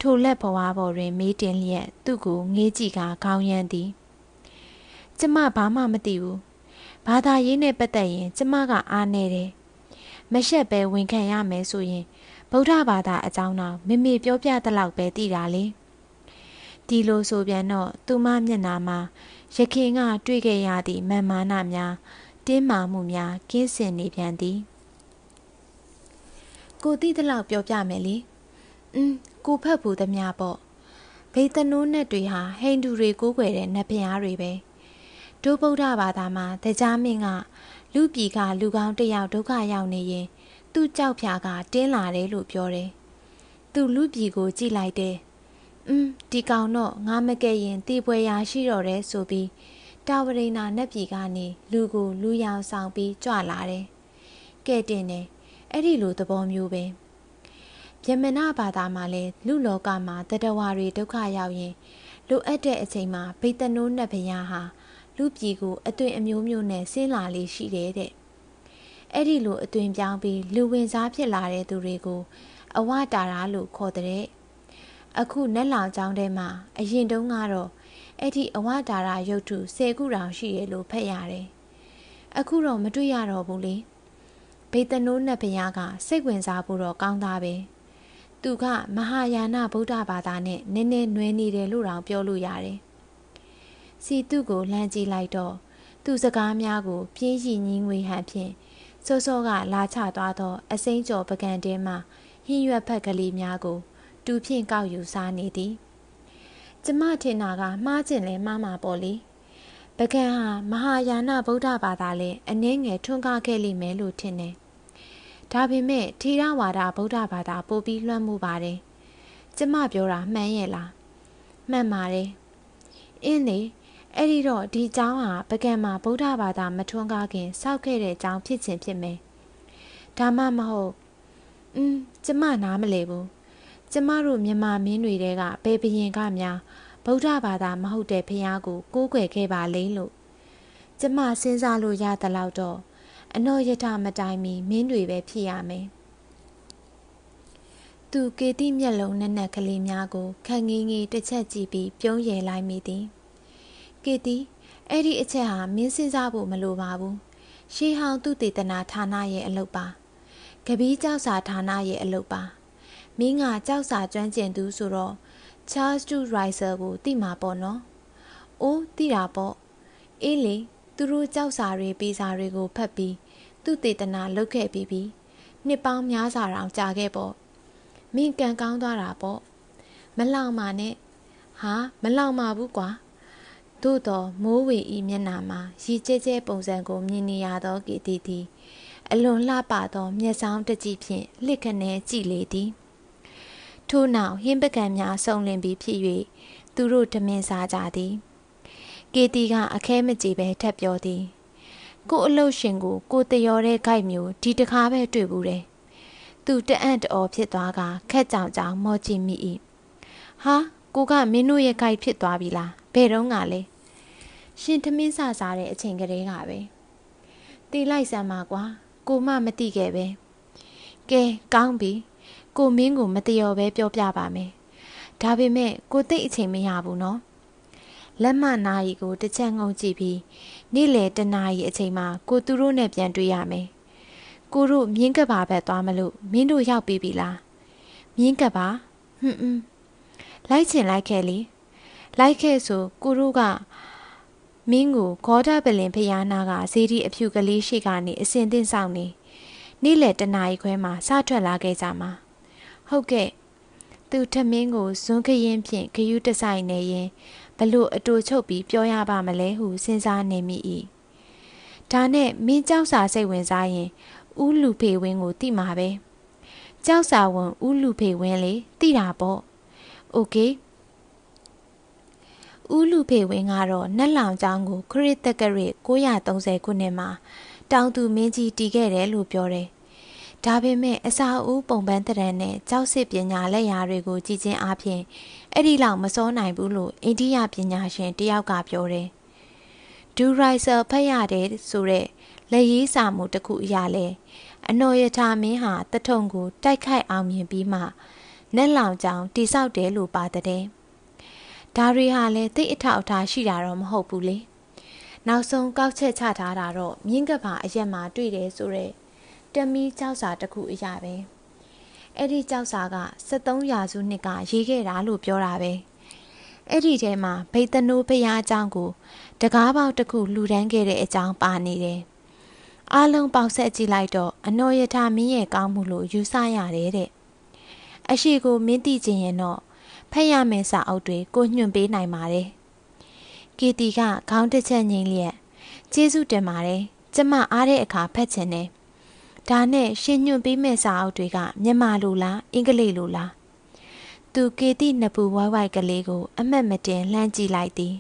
ထိုလက်ဘဝပေါ်တွင် မေးတင်လျက်သူ့ကိုငေးကြည့်ကာခေါင်းယမ်းသည်ကျမဘာမှမသိဘူးဘာသာရေးနဲ့ပတ်သက်ရင်ကျမကအားနေတယ်မရှက်ပဲဝန်ခံရမယ်ဆိုရင်ဗုဒ္ဓဘာသာအကြောင်းတော့မေမေပြောပြတလောက်ပဲသိတာလေဒီလိုဆိုပြန်တော့သူမမျက်နာမှာရခင်ကတွေ့ခဲ့ရသည့်မန်မာနများတင်းမာမှုများကင်းစင်နေပြန်သည်ကိုသိသလောက်ပြောပြမယ်လေ။အင်းကိုဖက်ဘူးသမျှပေါ့။ဗေသနုနဲ့တွေဟာဟိန္ဒူတွေကိုးကွယ်တဲ့နတ်ဘုရားတွေပဲ။ဒုဗုဒ္ဓဘာသာမှာတရားမင်းက လူပြည်ကလူကောင်းတယောက်ဒုက္ခရောက်နေရင်သူ့ကြောက်ဖြာကတင်းလာတယ်လို့ပြောတယ်။သူလူပြည်ကိုကြည်လိုက်တယ်อืมဒီကောင်တော့ငါမကဲ့ရင်တီပွဲရာရှိတော့တယ်ဆိုပြီးတာဝရိနာနတ်ပြည်ကနေလူကို လူရောင်ဆောင်ပြီးကြွလာတယ်။ကဲတင်တယ်။အဲ့ဒီလိုသဘောမျိုးပဲ။ယမနာဘာသာမှာလဲလူလောကမှာတတဝါတွေဒုက္ခရောက်ရင်လိုအပ်တဲ့အချိန်မှာဘိတနိုးနတ်ဘုရားဟာလူပြည်ကိုအသွင်အမျိုးမျိုးနဲ့ဆင်းလာလေးရှိတယ်တဲ့။အဲ့ဒီလိုအသွင်ပြောင်းပြီး လူဝင်စားဖြစ်လာတဲ့သူတွေကိုအဝတာရာလို့ခေါ်တဲ့အခုနက်လောင်ကျောင်းထဲမှာအရင်တုန်းကတော့အဲ့ဒီအဝတာရရုပ်ထု၁၀ခုတောင်ရှိရလို့ဖတ်ရတယ်။အခုတော့မတွေ့ရတော့ဘူးလေ။ဘေတနိုးနတ်ဘုရားကစိတ်ဝင်စားဖို့တော့ကောင်းသားပဲ။သူကမဟာယာနဗုဒ္ဓဘာသာနဲ့နည်းနည်းနွယ်နေတယ်လို့တောင်ပြောလို့ရတယ်။စီတုကိုလှမ်းကြည့်လိုက်တော့သူစကားများကိုပြင်းရည်ညင်းဝေဟန်ဖြင့်စောစောကလာချသွားသောအစိမ့်ကျော်ပကံတဲမှဟင်းရွက်ဖက်ကလေးများကိုတူဖြင့်ကောက်ယူစားနေသည် ကျမထင်တာကမှားခြင်းလဲမှားမှာပေါ့လေပကံဟာမဟာယာနဗုဒ္ဓဘာသာလဲအနည်းငယ်ထွန်းကားခဲ့လိမ့်မယ်လို့ထင်တယ်ဒါပေမဲ့ထီရဝါဒဗုဒ္ဓဘာသာပို့ပြီးလွှမ်းမှုပါတယ်ကျမပြောတာမှန်ရဲ့လားမှန်ပါတယ်အင်းလေအဲ့ဒီတော့ဒီကျောင်းဟာပကံမှာဗုဒ္ဓဘာသာမထွန်းကားခင်စောက်ခဲ့တဲ့ကျောင်းဖြစ်ခြင်းဖြစ်မယ်ဒါမှမဟုတ်อืมကျမနားမလဲဘူးကျမတို့မြန်မာမင်းတွေတဲကဘယ်ဘရင်ကများဗုဒ္ဓဘာသာမဟုတ်တဲ့ဖះကို ကိုးကွယ်ခဲ့ပါလိမ့်လို့ကျမစဉ်းစားလို့ရသလောက်တော့အနောယထမတိုင်မီမင်းတွေပဲဖြစ်ရမယ်။သူကေတိမျက်လုံးနက်နက်ကလေးများကိုခန့်ငင်းငေးတစ်ချက်ကြည့်ပြီးပြုံးရယ်လိုက်မိသည်။ကေတိအဲ့ဒီအချက်ဟာမင်းစဉ်းစားဖို့မလိုပါဘူး။ရှေးဟောင်းသူတေသနာဌာနရဲ့အလုပ်ပါ။ကပီးကြောက်စာဌာနရဲ့အလုပ်ပါ။မင်းကကြောက်စာကျွမ်းကျင်သူဆိုတော့ Charles Stu Riser ကိုတိမာပေါ့နော်။အိုးတိတာပေါ့။အေးလေသူတို့ကြောက်စာတွေပေးစာတွေကိုဖတ်ပြီးသူတေတနာလုပ်ခဲ့ပြီးပြီ။နှစ်ပေါင်းများစွာတောင်ကြာခဲ့ပေါ့။မင်းကံကောင်းသွားတာပေါ့။မလောင်ပါနဲ့။ဟာမလောင်ပါဘူးကွာ။သို့တော်မိုးဝေဤမျက်နာမှာရီကျဲကျဲပုံစံကိုမြင်နေရသောကေတီတီအလွန်လှပသော မျက်စောင်းတစ်ကြည့်ဖြင့်လှစ်ခနဲကြည့်လေသည်။ထို့နောက်ဟင်းပကံများစုံလင်ပြီးဖြစ်၍သူတို့ဓမင်စားကြသည်ကေတီကအခဲမကြည်ပဲထပ်ပြောသည် ကိုအလုတ်ရှင်ကိုကိုတရောတဲ့ဂိုက်မျိုးဒီတခါပဲတွေ့ဘူးတယ်သူတအံ့တော်ဖြစ်သွားကခက်ကြောင်ကြောင်မော့ကြည့်မိ၏ဟာကိုကမင်းတို့ရဲ့ဂိုက်ဖြစ်သွားပြီလားဘယ်တော့ကလဲရှင်သမင်းစစားတဲ့အချိန်ကလေးကပဲတေးလိုက်စမ်းပါကွာ ကိုမမတိခဲ့ပဲကဲကောင်းပြီကိုမင်းကိုမတရော်ပဲပြောပြပါမယ်။ဒါပေမဲ့ကိုသိအချိန်မရဘူးနော်။လက်မနာရီကိုတစ်ချက်ငုံကြည့်ပြီးနေ့လယ်တနာရီအချိန်မှာကိုသူတို့နဲ့ပြန်တွေ့ရမယ်။ကိုတို့မြင်းကဘာဘက်သွားမလို့မင်းတို့ရောက်ပြီးပြီလား။မြင်းကဘာဟွန်းဟွန်းလိုက်ချင်လိုက်ခဲ့လေ။လိုက်ခဲ့ဆိုကိုတို့ကမင်းကိုဂေါဒပလင်ဖျားနာကဇေဒီအဖြူကလေးရှိကနေအစင်တင်ဆောင်နေနေ့လယ်တနာရီခွဲမှာစထွက်လာခဲ့ကြမှာ။ဟုတ်ကဲ့သူထမင်းကိုဇွန်ခရင်ဖြင့်ဂယုတဆိုင်နေရင်ဘလို့အတူချုပ်ပြီးပြောရပါမလဲဟုစဉ်းစားနေမိ၏ဒါနဲ့မင်းကြောက်စာစိတ်ဝင်စားရင်ဥလူဖေဝင်းကိုတိမှာပဲကြောက်စာဝန်ဥလူဖေဝင်းလေတိတာပေါ့โอเคဥလူဖေဝင်းကတော့နတ်လောင်ကျောင်းကို ခရစ်တက္ကရစ်930ခုနှစ်မှာတောင်သူမင်းကြီးတည်ခဲ့တယ်လို့ပြောတယ်ဒါပေမဲ့အစာအုပ်ပုံပန်းတရံနဲ့ကြောက်စစ်ပညာလက်ရာတွေကိုကြည်ချင်းအားဖြင့်အဲ့ဒီလောက်မစောနိုင်ဘူးလို့အိန္ဒိယပညာရှင်တယောက်ကပြောတယ်။ Do Riser ဖတ်ရတယ်ဆိုတဲ့လက်ရေးစာမှုတစ်ခုအရာလဲအနော်ရထာမင်းဟာတထုံကိုတိုက်ခိုက်အောင်မြင်ပြီးမှနဲ့လောင်ကြောင်တိဆောက်တယ်လို့ပါတဲ့။ဒါတွေဟာလဲသိအထောက်အထားရှိတာတော့မဟုတ်ဘူးလေ။နောက်ဆုံးကောက်ချက်ချထားတာတော့မြင်းကဘာအရက်မှာတွေ့တယ်ဆိုတဲ့တမီကြောက်စာတစ်ခုအရာပဲအဲ့ဒီကြောက်စာက73ရာစုနှစ်ကရေးခဲ့တာလို့ပြောတာပဲအဲ့ဒီထဲမှာဘိတ်တနိုးဖရားအကြောင်းကို တကားပေါက်တစ်ခုလှူဒန်းခဲ့တဲ့အကြောင်းပါနေတယ်အားလုံးပေါက်ဆက်ကြည့်လိုက်တော့အနော်ယထာမင်းရဲ့ကောင်းမှုလို့ယူဆရတယ်တဲ့အရှိကိုမင်းသိချင်ရင်တော့ဖက်ရမယ်စာအုပ်တွေကိုညွှန်ပေးနိုင်ပါတယ်ကေတီကခေါင်းတစ်ချက်ငိမ့်လျက်ကျေးဇူးတင်ပါတယ်ကျမအားတဲ့အခါဖက်ချင်တယ်ဒါနဲ့ရှင်ညွန့်ပေးမဲ့စာအုပ်တွေကမြန်မာလိုလားအင်္ဂလိပ်လိုလားသူကေတိနပူဝိုင်းဝိုင်းကလေးကို အမတ်မတင်လှမ်းကြည့်လိုက်သည်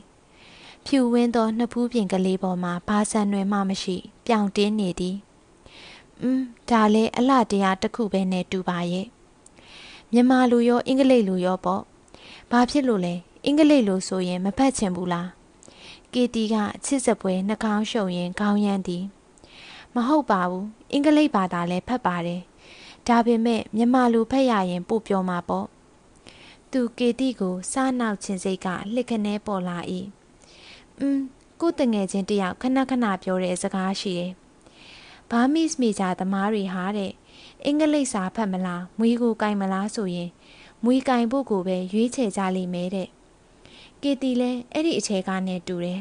ဖြူဝင်းသောနှစ်ဖူးပြင်ကလေးပေါ်မှာဘာဆန်တွင်မှမရှိ ပြောင်တင်းနေသည်။အင်းဒါလဲအလှတရားတစ်ခုပဲနဲ့တူပါရဲ့။မြန်မာလူရောအင်္ဂလိပ်လူရောပေါ့။ဘာဖြစ်လို့လဲအင်္ဂလိပ်လူဆိုရင်မဖတ်ချင်ဘူးလား။ကေတီကချစ်စပွဲနှာခေါင်းရှုံရင်ခေါင်းရမ်းသည်။မဟုတ်ပါဘူးအင်္ဂလိပ်ဘာသာလည်းဖတ်ပါတယ်ဒါပေမဲ့မြန်မာလိုဖတ်ရရင်ပို့ပြောမှာပေါ့သူကေတိကိုစားနောက်ခြင်းစိတ်ကလှစ်ခနဲပေါ်လာ၏အင်းကိုတငယ်ချင်းတယောက်ခဏခဏပြောတဲ့စကားရှိတယ်ဘာမစ်မိကြသမားတွေဟာတဲ့အင်္ဂလိပ်စာဖတ်မလားမွေးကိုကင်မလားဆိုရင်မွေးကင်ဖို့ကိုပဲရွေးချယ်ကြလိမ့်မယ်တဲ့ကေတီလည်းအဲ့ဒီအခြေကားနဲ့တူတယ်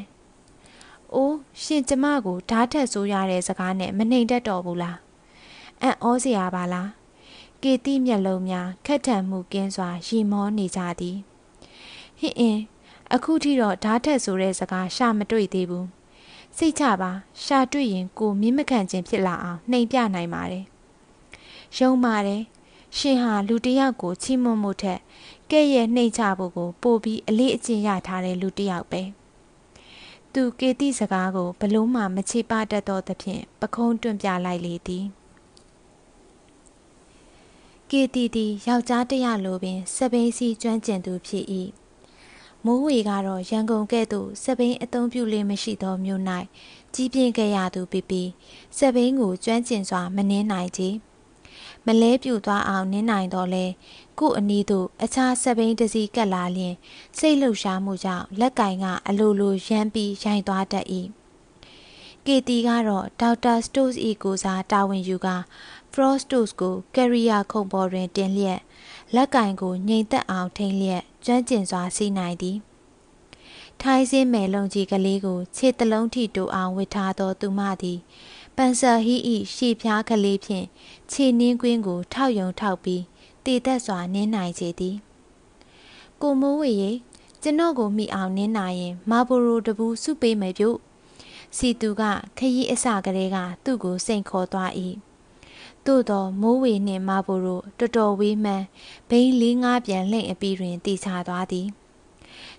။အိုးရှင်ကျမကိုဓာတ်ထက်ဆိုးရတဲ့စကားနဲ့မနှိမ်တတ်တော့ဘူးလား။အံ့ဩစရာပါလား။ကေတိမျက်လုံးများခက်ထန်မှုကင်းစွာရီမောနေကြသည်။ဟင်အင်းအခုထိတော့ဓာတ်ထက်ဆိုတဲ့စကားရှာမတွေ့သေးဘူး။စိတ်ချပါရှာတွေ့ရင်ကိုမင်းမခံခြင်းဖြစ်လာအောင်နှိမ်ပြနိုင်ပါတယ်။ယုံပါတယ်။ရှင်ဟာလူတယောက်ကိုချီးမွမ်းမှုထက်ကဲ့ရဲ့နှိမ်ချဖို့ကို ပို့ပြီးအလေးအကျင့်ရထားတဲ့လူတယောက်ပဲ။သူကေတိစကားကိုဘလို့မှမချေပတတ်သောသဖြင့်ပခုံးတွန့်ပြလိုက်လေသည်ကေတီတီယောက်ျားတရလိုပင်စပိန်စီကျွမ်းကျင်သူဖြစ်၏မိုးဝေကတော့ရန်ကုန်ကဲ့သို့စပိန်အသုံးပြုလေမရှိသောမြို့၌ကြီးပြင်းခဲ့ရသူဖြစ်ပြီးစပိန်ကိုကျွမ်းကျင်စွာမနှင်းနိုင်ချေမလဲပြူသွားအောင်နင်းနိုင်တော့လဲခုအနီးသို့အခြားဆက်ဘင်းတစ်စီးကပ်လာလျင် စိတ်လှုပ်ရှားမှုကြောင့်လက်ကင်ကအလိုလိုရမ်းပြီးရိုင်သွားတတ်၏ကေတီကတော့ဒေါက်တာစတို့စ်၏ကိုစားတာဝန်ယူကာ Frostos ကိုကယ်ရီယာခုံပေါ်တွင်တင်လျက်လက်ကင်ကိုငြိမ်သက်အောင်ထိန်လျက်ကျွမ်းကျင်စွာစီးနိုင်သည်ထိုင်းစင်းမယ်လုံးကြီးကလေးကို ခြေတလုံးထိတူအောင်ဝစ်ထားသောသူမသည်ပန်ဆာဟီဤရှည်ဖြားကလေးဖြင့်ခြေနင်းကွင်းကိုထောက်ယုံထောက်ပြီးတည်သက်စွာနင်းနိုင်ကြသည်ကိုမိုးဝေရေကျွန်တော်ကိုမိအောင်နင်းနိုင်ရင်မာဘိုရိုတပူးစုပေးမယ်ပြု စီသူက ခရီးအစကလေးကသူ့ကိုစိန်ခေါ်သွား၏သို့တော့မိုးဝေနှင့်မာဘိုရိုတော်တော်ဝေးမှန်ဘိန်း၄၅ပြန်လှိမ့်အပြီးတွင်တည်ချသွားသည်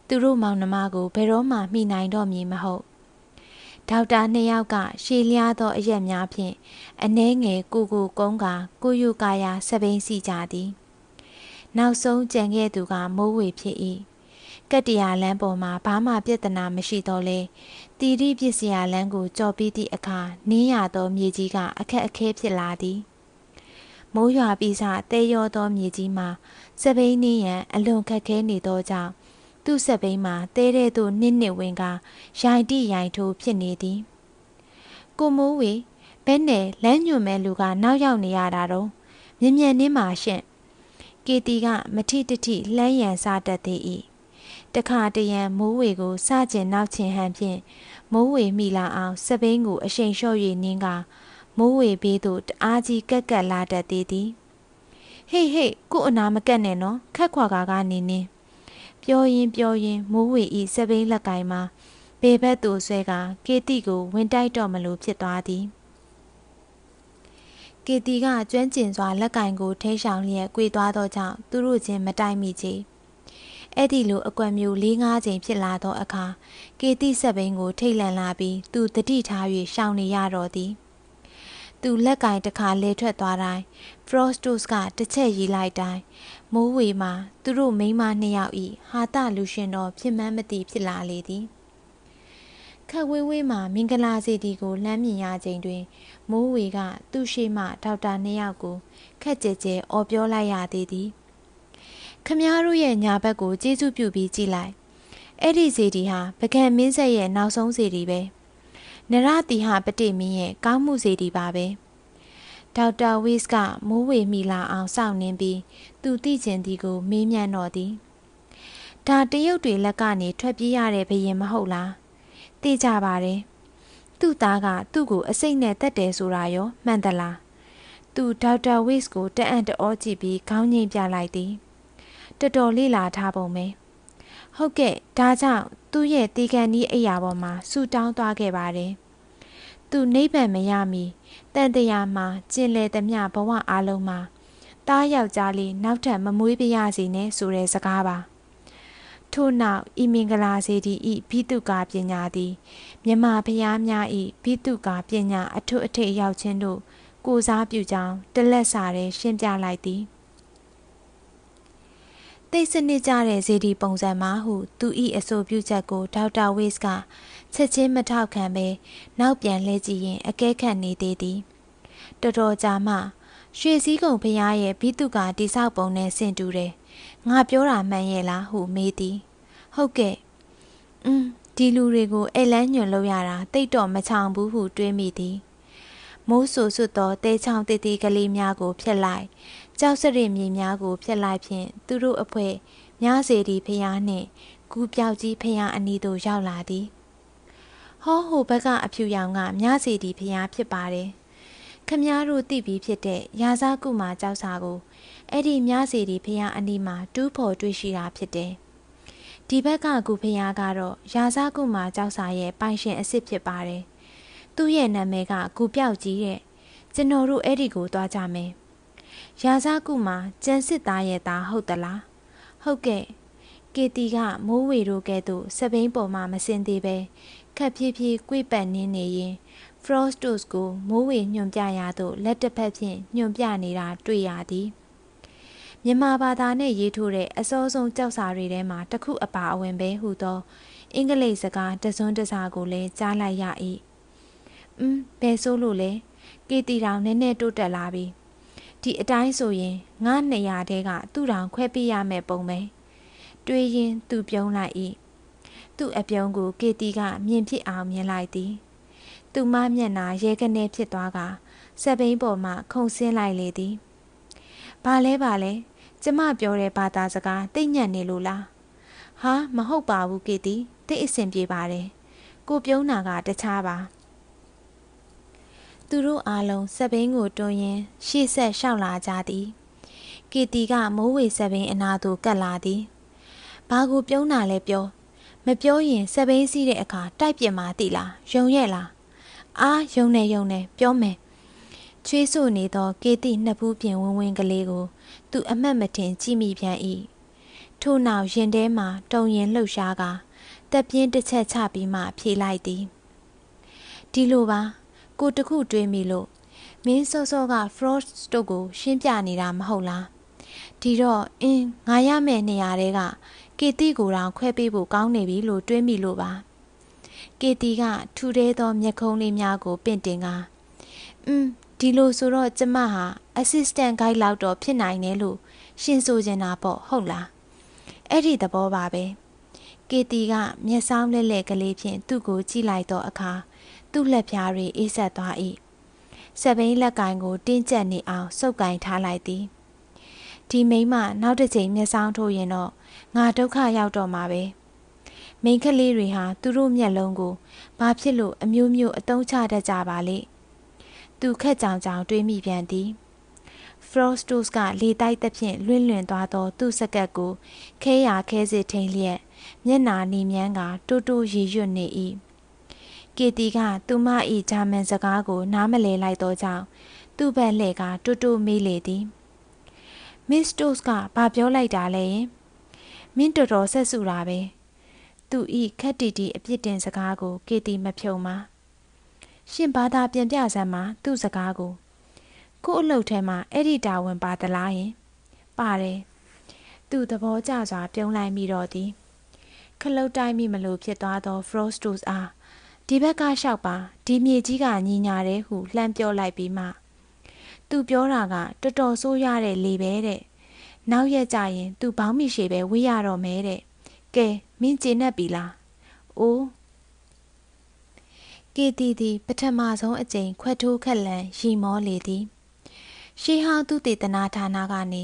သူတို့မောင်နှမကိုဘယ်တော့မှမိနိုင်တော့မည်မဟုတ်ဒေါက်တာနှစ်ယောက်ကရှည်လျားသောအရက်များဖြင့် အနှဲငယ်ကိုကိုကုန်းကာကိုယုကာယာစပိန်စီကြသည် နောက်ဆုံးကြံခဲ့သူကမိုးဝေဖြစ်၏ကတ္တရာလမ်းပေါ်မှာဘာမှပြဿနာမရှိတော့လဲတီရိပစ္စယလမ်းကိုကြော်ပြီးသည့်အခါနင်းရသောမြေကြီးကအခက်အခဲဖြစ်လာသည်မိုးရွာပြီးစတဲရောသောမြေကြီးမှာစပိန်နင်းရန်အလွန်ခက်ခဲနေသောကြောင့်သူ့ဆက်ဘိန်းမှာတဲတဲ့သို့နစ်နစ်ဝင်ကရိုင်တိရိုင်ထိုးဖြစ်နေသည်ကိုမိုးဝေဘဲနဲ့လမ်းညွန်မဲ့လူက နောက်ရောက်နေရတာတော့မြင်မြန်နှင်းမှာရှင့်ကေတီကမထိတထိလှမ်းရန်စားတတ်သေး၏တခါတရံမိုးဝေကိုစကျင်နောက်ချင်ဟန်ဖြင့်မိုးဝေမိလာအောင် စပိန်ကို အရှိန်လျှော့၍နင်းကမိုးဝေဘေးသို့တအားကြီးကက်ကက်လာတတ်သေးသည်ဟေးဟေးကို့အနာမကက်နဲ့နော်ခက်ခွာကာကနေနင်းပြောရင်းပြောရင်းမိုးဝေဤစပိန်လက်ကင်မှာပေဘက်သူဆွဲကကေတီကိုဝင်တိုက်တော့မလို့ဖြစ်သွားသည်ကေတီကကျွမ်းကျင်စွာလက်ကင်ကိုထိန်းဆောင်လျက်ကြွေသွားသောကြောင့်သူတို့ချင်းမတိုက်မိချေအဲ့ဒီလိုအကွက်မျိုး၄၅ချိန်ဖြစ်လာသောအခါကေတီဆက်ဘိန်းကို ထိတ်လန့်လာပြီးသူတတိထား၍ရှောင်နေရတော့သည် သူလက်ကင်တစ်ခါလဲထွက်သွားတိုင်း Frostos ကတစ်ချက်ရီလိုက်တိုင်းမိုးဝေမှာသူတို့မိန်းမနှစ်ယောက်ဤဟာတလူရှင်တော်ဖြစ်မှန်းမသိဖြစ်လာလေသည်ခက်ဝေးဝေးမှမင်္ဂလာစေတီကိုလမ်းမြင်ရချိန်တွင်မိုးဝေက သူ့ရှိမှဒေါက်တာနှစ်ယောက်ကိုခက်ကြဲကြဲအော်ပြောလိုက်ရသေးသည်ခမားတို့ရဲ့ညာဘက်ကိုကျေးဇူးပြုပြီးကြည်လိုက်အဲ့ဒီစေတီဟာပကံမင်းဆက်ရဲ့နောက်ဆုံးစေတီပဲနရတိဟာပတိမင်းရဲ့ကောင်းမှုစေတီပါပဲဒေါက်တာဝစ်ကမိုးဝေမိလာအောင်စောင့်နှင်းပြီးသူသိချင်သည်ကိုမေးမြန်းတော့သည်ဒါတရုတ်တွေလက်ကနေထွက်ပြေးရတဲ့ဘရင်မဟုတ်လားသိကြပါတယ်သူ့သားကသူ့ကိုအစိမ့်နဲ့တတ်တယ်ဆိုတာရောမှန်သလားသူဒေါက်တာဝိစ်ကိုတအံ့တောကြည့်ပြီးခေါင်းငိမ့်ပြလိုက်သည်တော်တော်လေးလာထားပုံပဲဟုတ်ကဲ့ဒါကြောင့်သူ့ရဲ့တီကန်ဒီအိယာပေါ်မှာဆူတောင်းသွားခဲ့ပါတယ်သူနိဗ္ဗာန်မရမီတန်တရာမှာကျင်လည်သမျှဘဝအလုံးမှာတားယောက်ျားလေးနောက်ထပ်မမွေးပြရစေနဲ့ဆိုတဲ့စကားပါထို့နောက်ဤမင်္ဂလာစေတီဤဘိတုကာပညာသည်မြမဘုရားများဤဘိတုကာပညာအထုအထိတ်ရောက်ခြင်းတို့ကိုစားပြုကြောင်းတလက်စာရဲရှင်းပြလိုက်သည်သိစနစ်ကြတဲ့ဇေဒီပုံစံမှာဟု သူဤအဆိုပြုချက်ကိုဒေါက်တာဝေ့စ်ကချက်ချင်းမထောက်ခံပဲနောက်ပြန်လဲကြည့်ရင်အကဲခတ်နေသေးသည်တော်တော်ကြာမှရွှေစည်းကုံဖရားရဲ့ဘိတုကာတိဆောက်ပုံနဲ့ဆင်တူတယ်။ငါပြောတာမှန်ရဲ့လားဟုမေးသည်။ဟုတ်ကဲ့။อืมဒီလူတွေကိုအိမ်လန်းညွန်လို့ရတာတိတ်တော့မချောင်ဘူးဟုတွေးမိသည်။မိုးဆူဆွတ်သောတဲချောင်တေးသေးကလေးများကိုဖျက်လိုက်။ကြောက်စရစ်မြေများကိုဖျက်လိုက်ဖြင့်သူတို့အဖွဲမြားစေတီဖရားနှင့်ကူပြောက်ကြီးဖရားအနီးသို့ရောက်လာသည်။ဟောဟိုဘက်ကအဖြူရောင်ကမြားစေတီဖရားဖြစ်ပါတယ်ခမားတို့သိပြီးဖြစ်တဲ့ရာဇကုမာကြောက်စာကိုအဲ့ဒီမြစီဒီဖရာအနီမှာတူးဖို့တွေ့ရှိတာဖြစ်တယ်။ဒီဘက်ကကုဖရာကတော့ရာဇကုမာကြောက်စာရဲ့ပိုင်ရှင်အစ်စ်ဖြစ်ပါတယ်။သူ့ရဲ့နာမည်ကကုပြောက်ကြီးတဲ့ကျွန်တော်တို့အဲ့ဒီကိုသွားကြမယ်။ရာဇကုမာကျန်စစ်သားရဲ့သားဟုတ်သလား။ဟုတ်ကဲ့။ကေတီကမိုးဝေတို့ကဲ့သို့စပိန်ပေါ်မှာမစင်သေးပဲခက်ဖြည်းဖြည်းကွေ့ပတ်နေနေရင် Frostos ကိုမိုးဝေညွှန်ပြရာသို့လက်တစ်ဖက်ဖြင့်ညွှန်ပြနေတာတွေ့ရသည်မြန်မာဘာသာနဲ့ရေးထိုးတဲ့အစောဆုံးကြောက်စာတွေထဲမှာတစ်ခုအပါအဝင်ပဲဟူသောအင်္ဂလိပ်စကားတစွန်းတစာကိုလည်းကြားလိုက်ရ၏။음ဘယ်ဆိုလို့လဲ။ကေတီတောင်နည်းနည်းတိုးတက်လာပြီ။ဒီအတိုင်းဆိုရင်ငါ200တဲကသူ့တောင်ခွဲပေးရမယ့်ပုံပဲ။တွေးရင်သူပြုံးလိုက်၏။သူ့အပြုံးကိုကေတီကမြင်ဖြစ်အောင်မြင်လိုက်သည်။သူမမျက်နှာရဲကနေဖြစ်သွားကစက်ဘိန်းပေါ်မှခုန်ဆင်းလိုက်လေသည်။ဘာလဲဘာလဲကျမပြောတဲ့ဘာသာစကားတိတ်ညံ့နေလို့လား။ဟာမဟုတ်ပါဘူးကေတီတိတ်အဆင်ပြေပါတယ်။ကိုပြုံးနာကတခြားပါ။သူတို့အားလုံးစက်ဘိန်းကိုတွန်းရင်းရှေ့ဆက်လျှောက်လာကြသည်။ကေတီကမိုးဝေစက်ဘိန်းအနာသို့ကပ်လာသည်။ဘာကိုပြုံးနာလဲပြောမပြောရင်စက်ဘိန်းစီးတဲ့အခါတိုက်ပြစ်မှာတိလားယုံရဲ့လားအာယုံနေယုံနေပြောမယ်ချွေးဆို့နေသောကေတိနှစ်ဖူးပြင်ဝင်းဝင်းကလေးကို သူအမှတ်မထင်ကြည့်မိပြန်၏ထို့နောက်ရင်ထဲမှတုံရင်လှုပ်ရှားကတက်ပြင်းတစ်ချက်ချပြီးမှဖြေလိုက်သည်ဒီလိုပါကိုတခုတွေးမိလို့မင်းစောစောက frost တို့ကို ရှင်းပြနေတာမဟုတ်လားဒီတော့အင်းငါရမယ့်နေရာတဲကကေတိကိုတောင်ခွဲပေးဖို့ကောင်းနေပြီလို့တွေးမိလို့ပါကေတီကထူထဲသော မျက်ခုံးလေးများကိုပင့်တင်ကအင်းဒီလိုဆိုတော့ကျမဟာ assistant guide လောက်တော့ဖြစ်နိုင်တယ်လို့ရှင်းဆိုချင်တာပေါ့ဟုတ်လားအဲ့ဒီသဘောပါပဲကေတီကမျက်စောင်းလက်လက်ကလေးဖြင့်သူ့ကိုကြည့်လိုက်တော့အခါသူ့လက်ဖြားတွေအေးဆက်သွား၏စပိန်လက်ကင်ကို တင်းကျပ်နေအောင်စုပ်ကင်ထားလိုက်သည်ဒီမိမနောက်တစ်ချိန်မျက်စောင်းထိုးရင်တော့ငါဒုက္ခရောက်တော့မှာပဲ။မိန်းကလေးတွေဟာသူတို့မျက်လုံးကိုဘာဖြစ်လို့အမျိုးမျိုးအတုံးချတတ်ကြပါလဲသူခက်ကြောင်ကြောင်တွေးမိပြန်သည် Frostos ကလေတိုက်သဖြင့်လွင့်လွင်သွားသော သူ့စကတ်ကို ခဲရခဲစစ်ထိန်လျက်မျက်နာနေမြန်းကတိုးတိုးရည်ရွတ်နေ၏ကေတီကသူမ၏ဂျာမန်စကားကို နားမလည်လိုက်သောကြောင့်သူ့ဘက်လှည့်ကတိုးတိုးမေးလေသည်မစ္စတို့စ်ကဘာပြောလိုက်တာလဲမင်းတော်တော်ဆက်စုတာပဲသူဤခက်တီတီအပြစ်တင်စကားကိုကေတီမဖြုံပါရှင်ဘာသာပြန်ပြဆမ်းမှာသူ့စကားကိုကို့အလုပ်ထဲမှာအဲ့ဒီတာဝန်ပါသလားယင်ပါတယ်သူ့သဘောကျစွာပြုံးလိုက်မိတော့သည်ခလုတ်တိုင်းမိမလို့ဖြစ်သွားသော Frostos အားဒီဘက်ကလျှောက်ပါဒီမြေကြီးကညင်ညာတယ်ဟုလှမ်းပြောလိုက်ပြီးမှသူပြောတာကတော်တော်ဆိုးရတဲ့လေပဲတဲ့နောက်ရက်ကြရင် သူဘောင်းမိရှေပဲဝေးရတော့မဲတဲ့ကဲမင်းကျေနပ်ပြီလားအိုးကေတီသည်ပထမဆုံးအကြိမ်ခွက်ထိုးခက်လန်ရီမောလေသည်ရှေးဟောင်းသူတေသနာဌာနကနေ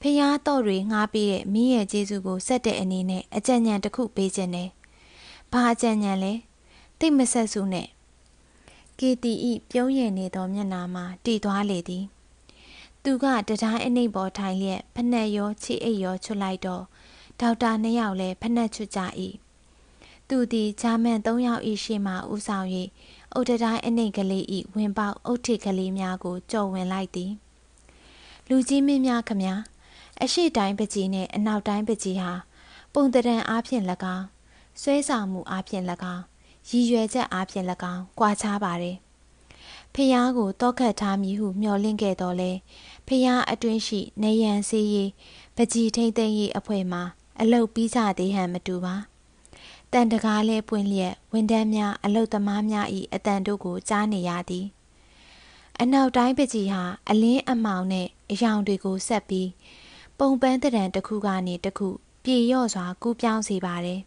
ဖျားတော်တွေငှားပြီးတဲ့မင်းရဲ့ကျေးဇူးကိုဆက်တဲ့အနေနဲ့အကြံဉာဏ်တစ်ခုပေးခြင်းနဲ့ဘာအကြံဉာဏ်လဲသိမဆက်စုနဲ့ KTE ပြုံးရည်နေသောမျက်နှာမှာတည်သွားလေသည်သူကတတိုင်းအနှိပ်ပေါ်ထိုင်လျက်ဖနှက်ရောခြေအိပ်ရောချွတ်လိုက်တော့ဒေါက်တာနှစ်ယောက်လည်းဖနှက်ချွတ်ကြ၏သူသည်ဂျာမန်၃ယောက်၏ရှေ့မှဦးဆောင်၍အုတ်တတိုင်းအနှိတ်ကလေး၏ဝင်ပေါက်အုတ်ထစ်ကလေးများကို ကြော်ဝင်လိုက်သည်လူကြီးမင်းများခမညာအရှိတိုင်းပကြီးနှင့်အနောက်တိုင်းပကြီးဟာပုံတရံအားဖြင့်၎င်းဆွဲဆောင်မှုအားဖြင့်၎င်းရည်ရွယ်ချက်အားဖြင့်၎င်းကွာခြားပါသည်ဖျားကိုတောခတ်ထားမည်ဟုမျှော်လင့်ခဲ့တော်လဲဖျားအတွင်းရှိနေရန်စီရီပကြီထိမ့်သိမ့်၏အဖွဲမှာအလုပ်ပြီးကြသေးဟန်မတူပါတန်တကားလဲပွင့်လျက်ဝန်တန်းများ အလုပ်သမားများဤအတန်တို့ကိုကြားနေရသည်အနောက်တိုင်းပကြီးဟာအလင်းအမောင်နဲ့အယောင်တွေကိုဆက်ပြီးပုံပန်းတရံတစ်ခုကနေတစ်ခု ပြေလျော့စွာကူးပြောင်းစေပါတယ်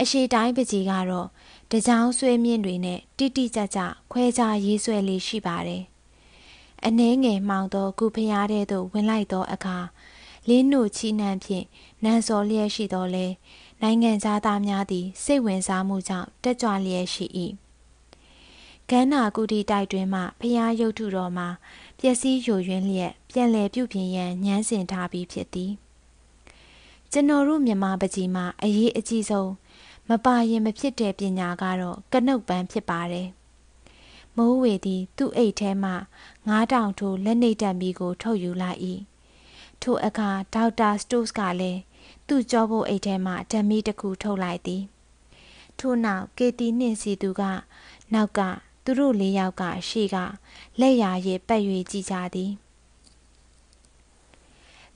အရှိတိုင်းပကြီးကတော့တကြောင်ဆွေးမြင့်တွေနဲ့တိတိကျကျခွဲခြားရေးဆွဲလေးရှိပါတယ်အနှဲငယ်မှောင်သောကုဖျားတဲ့သို့ဝင်လိုက်သောအခါလင်းနို့ချီနှံဖြင့်နံစော်လျက်ရှိတော်လဲနိုင်ငံသားသားများသည်စိတ်ဝင်စားမှုကြောင့်တက်ကြွလျက်ရှိ၏ကန်းနာကုတီတိုက်တွင်မှဖျားရုပ်ထုတော်မှာပျက်စီးယိုယွင်းလျက်ပြန်လည်ပြုပြင်ရန်ညှမ်းဆင်ထားပြီးဖြစ်သည်ကျွန်တော်တို့မြန်မာပကြီးမှာ အရေးအကြီးဆုံးမပါရင်မဖြစ်တဲ့ပညာကတော့ကနှုတ်ပန်းဖြစ်ပါတယ်မိုးဝေသည် သူ့အိတ်ထဲမှ9000ထိုးလက်နှိပ်တက်မီကို ထုတ်ယူလိုက်၏ထိုအခါဒေါက်တာစတို့စ်ကလည်းသူ့ကြောဖို့အိတ်ထဲမှဓမီတစ်ခုထုတ်လိုက်သည် ထို့နောက်ကေတီနှင့်စီသူက နောက်က သူတို့လေးယောက်ကရှေ့ကလက်ရာရည်ပတ်၍ကြည်ကြသည်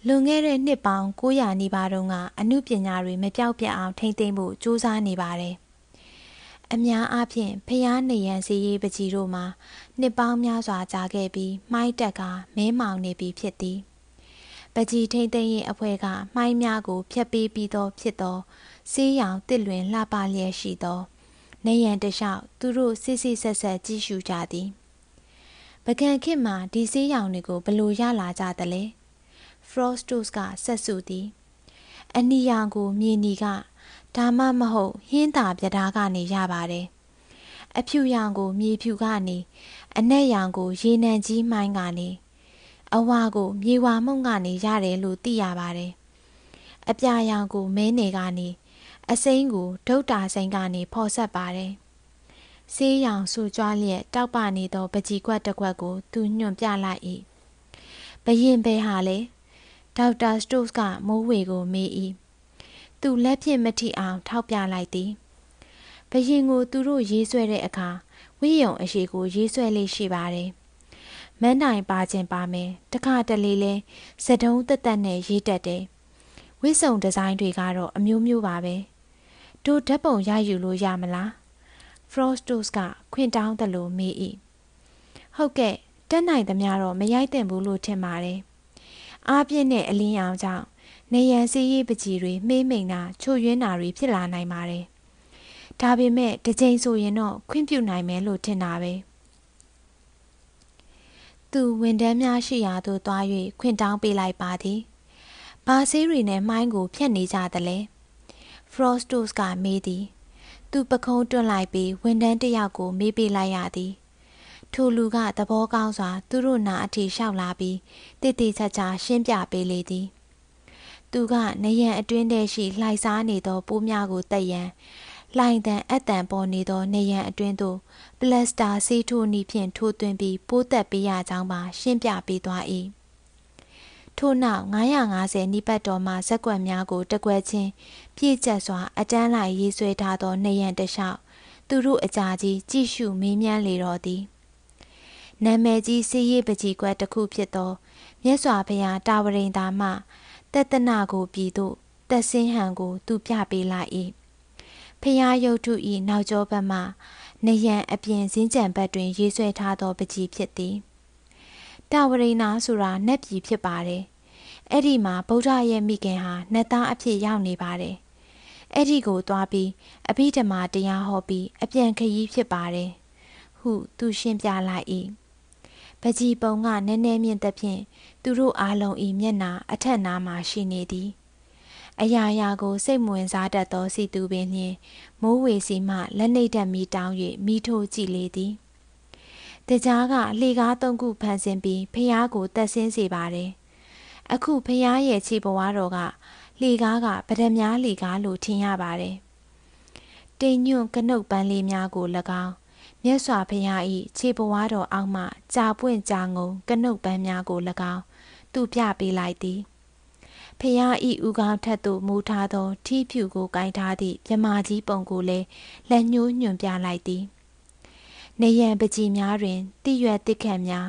လွန်ခဲ့တဲ့နှစ်ပေါင်း900နီးပါးတုန်းကအမှုပညာတွေမပြောက်ပြက်အောင် ထိမ့်သိမ့်ဖို့ကြိုးစားနေပါတယ်။အများအားဖြင့်ဖျားနေရန်စီရေးပကြီးတို့မှာနှစ်ပေါင်းများစွာကြာခဲ့ပြီးမှိုက်တက်ကမဲမောင်နေပြီဖြစ်သည်။ပကြီးထိန်သိမ်းရင်အဖွဲ့ကမှိုင်းများကိုဖျက်ပေးပြီးသောဖြစ်သောစေးရောင်တစ်လွင်လှပလျက်ရှိသောနေရန်တလျှောက်သူတို့စစ်စစ်ဆက်ဆက်ကြည့်ရှုကြသည်ပကံခစ်မှာဒီစေးရောင်တွေကိုဘလို့ရလာကြသလဲ Frostos ကဆက်စုသည်အနီရောင်ကိုမြေနီကဒါမှမဟုတ်ဟင်းသာပြဒါကနေရပါတယ်အဖြူရောင်ကိုမြေဖြူကနေအနက်ရောင်ကိုရေနံကြီးမိုင်းကနေအဝါကိုမြေဝါမုံကနေရတယ်လို့သိရပါတယ်။အပြာရောင်ကိုမဲနေကနေအစိမ်းကိုဒုတ်တာစိမ်းကနေဖော်ဆက်ပါတယ်။ဆေးရောင်ဆူကြွားလျက်တောက်ပနေသော ပကြီကွက်တစ်ခွက်ကို သူညွန့်ပြလိုက်၏။ဘရင်ဘဲဟာလည်းဒေါက်တာစတို့စ်ကမိုးဝေကိုမေး၏။သူလက်ဖြင့်မထိအောင်ထောက်ပြလိုက်သည်။ဘရင်ကို သူတို့ရေးဆွဲတဲ့အခါဝိယုံအရှိကိုရေးဆွဲလေးရှိပါတယ်။မန်းနိုင်ပါခြင်းပါမယ်တခါတလေလဲဇတုံးတက်တက်နဲ့ရေးတက်တယ်ဝိစုံဒီဇိုင်းတွေကတော့အမျိုးမျိုးပါပဲတို့ဓာတ်ပုံရယူလို့ရမလား Frostos ကခွင့်တောင်းတယ်လို့မေး၏ဟုတ်ကဲ့တက်နိုင်သမျှတော့ မရိုက်တင်ဘူးလို့ထင်ပါတယ်အားပြင်းတဲ့အလင်းရောင်ကြောင့်နေရန်စည်းရေးပကြီးတွေမှေးမိန်တာချို့ယွင်းတာတွေဖြစ်လာနိုင်ပါတယ်ဒါပေမဲ့တစ်ချိန်ဆိုရင်တော့ခွင့်ပြုနိုင်မယ်လို့ထင်တာပဲ။သူဝန်ထမ်းများရှိရာသို့သွား၍ခွင့်တောင်းပေးလိုက်ပါသည်။ဘာဆေးရီနဲ့မိုင်းကိုဖျက်နေကြသလဲ။ Frostos ကမေးသည်။သူပခုံးတွန့်လိုက်ပြီးဝန်ထမ်းတစ်ယောက်ကိုမေးပေးလိုက်ရသည်။ထိုလူကသဘောကောင်းစွာ သူတို့နာအထိလျှောက်လာပြီးတည်တည်ချာချာရှင်းပြပေးလေသည်။သူကနယံအတွင်းထဲရှိလှိုက်စားနေသောပိုးများကိုတက်ရန်လိုင်တန်အတန်ပေါ်နေသောနေရန်အတွင်းသို့ပလတ်စတာဆေးထိုးနည်းဖြင့်ထိုးသွင်းပြီးပိုးသက်ပေးရကြောင်းပါရှင်းပြပေးသွား၏ထို့နောက်950နိပတ်တော်မှဇက်ကွက်များကို တကွက်ချင်းပြည့်ကျက်စွာအတန်းလိုက်ရေးဆွဲထားသောနေရန်တလျှောက်သူတို့အကြာကြီးကြည့်ရှုမေးမြန်းလေတော့သည်နာမည်ကြီးစည်ရည်ပကြီးကွက်တစ်ခုဖြစ်သောမြတ်စွာဘုရားတာဝရင်သာမှတတနာကိုပြည်သို့တက်စင်းဟန်ကို သူပြပေးလိုက်၏ဖျားရုပ်ထုဤနောက်ကျောဘက်မှနယံအပြင်ဇင်းကြံဘက်တွင်ရေးဆွဲထားသောပကြီးဖြစ်သည်တဝရိနာဆိုတာနတ်ပြည်ဖြစ်ပါတယ်အဲ့ဒီမှာဗုဒ္ဓရဲ့မိခင်ဟာနတ်သားအဖြစ်ရောက်နေပါတယ်အဲ့ဒီကိုသွားပြီးအဘိဓမ္မာတရားဟောပြီးအပြန်ခရီးဖြစ်ပါတယ်ဟုသူရှင်းပြလိုက်၏ပကြီးပုံကနည်းနည်းမြင့်သဖြင့်သူတို့အားလုံးဤမျက်နာအထက်နာမှာရှိနေသည်အရာရာကိုစိတ်မဝင်စားတတ်သောစီသူပင်နှင့်မိုးဝေစီမှလက်နှိပ်ဓာတ်မီတောင်း၍မိထိုးကြည့်လေသည်တကြားကလှေကားသုံးခုဖန်ဆင်းပြီးဖျားကိုတက်ဆင်းစေပါတယ်အခုဖျားရဲ့ခြေပွားတော်ကလှေကားကပဒမားလှေကားလို့ထင်ရပါတယ်တိမ်ညွန့်ကနုတ်ပန်းလေးများကို၎င်းမြတ်စွာဘုရား၏ခြေပွားတော်အောက်မှကြာပွင့်ကြာငုံကနုတ်ပန်းများကို၎င်းသူပြပေးလိုက်သည်ဖရာဤဥကောင်းထက်သို့မူထားသောထီးဖြူကိုကင်ထားသည့်မြမကြီးပုံကိုလည်းလက်ညှိုးညွှန်ပြလိုက်သည် နေရန်ပကြီးများတွင်တိရွက်တစ်ခတ်များ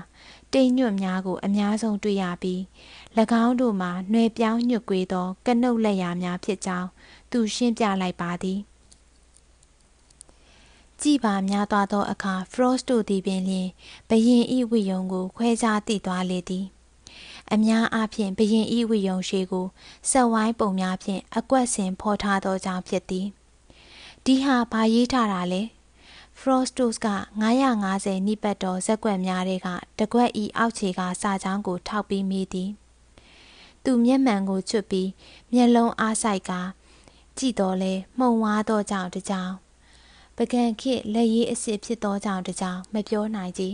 တိမ်ညွတ်များကိုအများဆုံးတွေ့ရပြီး၎င်းတို့မှာနှွယ်ပြောင်းညွတ်ကွေးသော ကနှုတ်လက်ရာများဖြစ်ကြောင်းသူရှင်းပြလိုက်ပါသည်ကြည်ပါများသွားသောအခါ Frost တို့သည်ပင်လျင်ဘယင်ဤဝိယုံကိုခွဲခြားသိသွားလေသည်အများအားဖြင့်ဘရင်ဤဝိယုံရှိကိုဆက်ဝိုင်းပုံများဖြင့်အကွက်ဆင်ဖော်ထားသောကြောင့်ဖြစ်သည်ဒီဟာဘာရေးထားတာလဲ Frostos က950နိပတ်တော်ဇက်ကွက်များတဲ့ကတကွက်ဤအောက်ခြေကစာချောင်းကိုထောက်ပြီးမိသည်သူမျက်မှန်ကိုချွတ်ပြီးမျက်လုံးအားဆိုင်ကကြည့်တော်လဲမှုံဝါသောကြောင့်တကြောင်ပကံခိလက်ရည်အစ်စ်ဖြစ်သောကြောင့်တကြောင်မပြောနိုင်ကြည်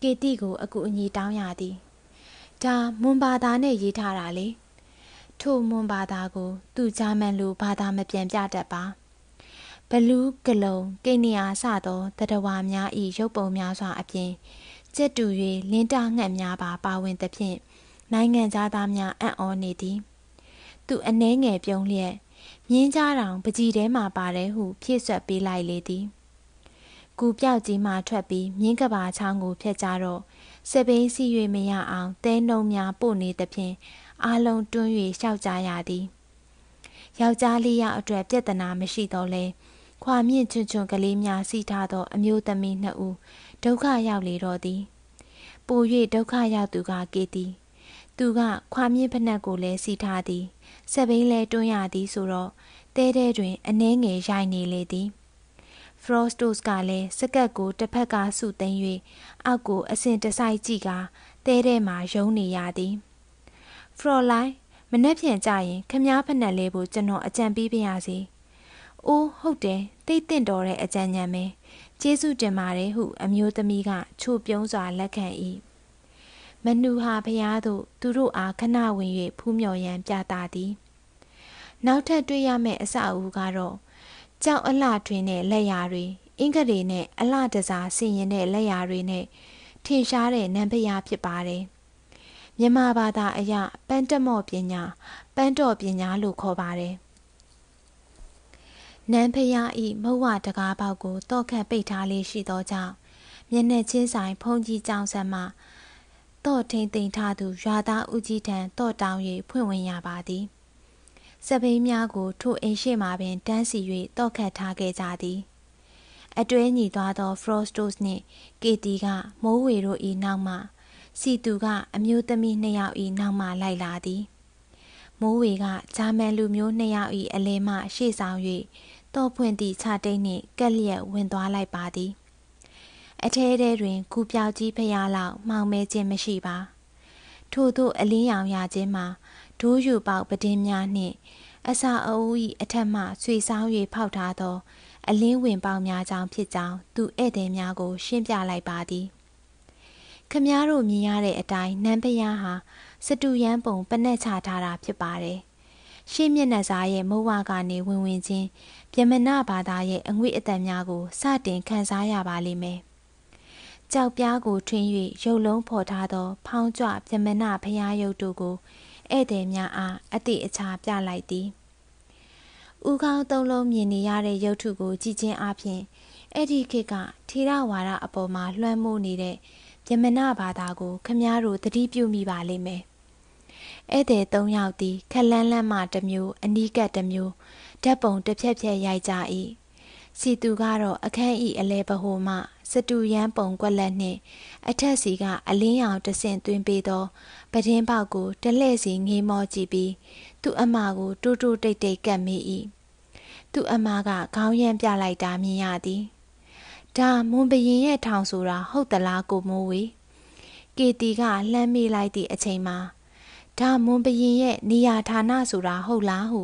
ကေတိကိုအကူအညီတောင်းရသည်ဒါမွန်ဘာသာနဲ့ရေးထားတာလေထို့မွန်ဘာသာကို သူ့ဂျာမန်လိုဘာသာမပြန်ပြတတ်ပါဘလူးဂလုံကိနေယာစသောတတဝါများဤရုပ်ပုံများစွာအပြင်ကြက်တူ၍လင်းတာငှက်များပါပါဝင်သဖြင့်နိုင်ငံသားများအံ့ဩနေသည် သူအနှဲငယ်ပြုံးလျက်မြင်းကြတောင်ပကြီထဲမှပါတယ်ဟုဖြည့်ဆွက်ပေးလိုက်လေသည်ကူပြောက်ကြီးမှထွက်ပြီးမြင်းကဘာချောင်းကိုဖျက်ကြတော့စပိန်စီ၍မရအောင်သဲနှုံများပို့နေသဖြင့်အာလုံးတွန်း၍ရှောက်ကြရသည်ယောက်ျားလေးယောက်အတွက်ပြဿနာမရှိတော့လဲခွာမြင့်ချွန်းချွန်းကလေးများစီထားသော အမျိုးသမီးနှစ်ဦးဒုက္ခရောက်လေတော့သည်ပို၍ဒုက္ခရောက်သူကကေသည်သူကခွာမြင့်ဖနှက်ကိုလည်းစီထားသည်စပိန်လည်းတွန်းရသည်ဆိုတော့တဲတဲတွင် အနှဲငယ်ရိုက်နေလေသည် Frostos ကလည်းစကတ်ကိုတစ်ဖက်ကစုသိမ်း၍အောက်ကိုအစဉ်တစိုက်ကြည့်ကာတဲထဲမှာယုံနေရသည် Fraulein မနှက်ဖြန်ကြရင်ခမားဖက်နဲ့လေးကိုကျွန်တော်အကြံပေးပါရစေ။အိုးဟုတ်တယ်တိတ်တင့်တော်တဲ့အကြံဉာဏ်ပဲ။ကျေးဇူးတင်ပါတယ်ဟုအမျိုးသမီးကချိုပြုံးစွာလက်ခံ၏။မနူဟာဖျားတို့သူတို့အားခဏဝင်၍ဖူးမြော်ရန်ပြတာသည်။နောက်ထပ်တွေ့ရမယ့်အစအဦးကတော့ကြောက်အလှတွင်တဲ့လက်ရာတွေအင်္ဂတွေနဲ့အလှတစားဆင်ရင်တဲ့လက်ရာတွေနဲ့ထင်ရှားတဲ့နံဖရာဖြစ်ပါတယ်။မြန်မာဘာသာအရပန်းတမော့ပညာပန်းတော်ပညာလို့ခေါ်ပါတယ်။နံဖရာဤမဝတကားပေါက်ကိုတော့ခတ်ပိတ်ထားလေးရှိသောကြောင့်မျက်နှာချင်းဆိုင် ဖုံးကြီးကြောင်ဆက်မှတော့ထိန်ထိန်ထားသူရွာသားဦးကြီးထံတော့တောင်း၍ဖွင့်ဝင်ရပါသည်။စပိန်များကိုထိုအိမ်ရှိမှပင်တန်းစီ၍တော့ခတ်ထားခဲ့ကြသည် အတွဲညီသွားသော Frostos နှင့်ကေတီကမိုးဝေတို့၏နောက်မှ စီသူကအမျိုးသမီးနှစ်ယောက်၏နောက်မှလိုက်လာသည်မိုးဝေကဂျာမန်လူမျိုးနှစ်ယောက်၏အလဲမှရှေ့ဆောင်၍တော့ဖွင့်သည့်ခြာတိတ်နှင့်ကက်လျက်ဝင်သွားလိုက်ပါသည်အထဲထဲတွင်ကူပြောက်ကြီးဖျားလောက်မှောင်မဲခြင်းမရှိပါ ထို့သို့အလင်းရောင်ရခြင်းမှာဒိုးယူပေါက်ပတင်းများနှင့်အစာအအုပ်၏အထက်မှဆွေဆောင်၍ဖောက်ထားသော အလင်းဝင်ပေါက်များကြောင့်ဖြစ်ကြောင်းသူဧည့်သည်များကို ရှင်းပြလိုက်ပါသည်ခမားတို့မြင်ရတဲ့အတိုင်းနန်းဖျားဟာစတူရန်ပုံ ပနက်ချထားတာဖြစ်ပါတယ်။ရှေ့မျက်နှာစာရဲ့မဝကနေဝင်ဝင်ချင်းဗြဟ္မဏဘာသာရဲ့အငွေ့အသက်များကိုစတင်ခန်းစားရပါလိမ့်မယ်။ကြောက်ပြားကိုထွင်း၍ရုပ်လုံးဖော်ထားသော ဖောင်းကြဗြဟ္မဏဖျားရုပ်တို့ကိုဧည့်သည်များအားအတိအချာပြလိုက်သည်ဥကောင်းသုံးလုံးမြင်နေရတဲ့ရုပ်ထုကိုကြည့်ခြင်းအပြင်အဲ့ဒီခေတ်ကထေရဝါဒအပေါ်မှာလွှမ်းမိုးနေတဲ့ယမနာဘာသာကိုခမားတို့သတိပြုမိပါလိမ့်မယ်ဧည့်သည်၃ယောက်သည်ခက်လန်းလန်းမှတစ်မျိုးအနီးကပ်တစ်မျိုးဓာတ်ပုံတစ်ဖြက်ဖြက်ရိုက်ကြ၏စီသူကတော့အခန်းဤအလဲဘဟုမှစတူရန်ပုံကွက်လက်နှင့် အထက်စီက အလင်းရောင်တဆင့်သွင်းပေးသောပဒင်းပေါက်ကိုတလှဲ့စီငေးမောကြည့်ပြီးသူ့အမကို တိုးတိုးတိတ်တိတ်ကပ်မိ၏သူ့အမကခေါင်းရံပြလိုက်တာမြင်ရသည်ဒါမွန်ဘရင်ရဲ့ထောင်ဆိုတာဟုတ်သလားကိုမိုးဝေကေတီကလှမ်းမိလိုက်သည့်အချိန်မှာဒါမွန်ဘရင်ရဲ့နေရာဌာနဆိုတာဟုတ်လားဟု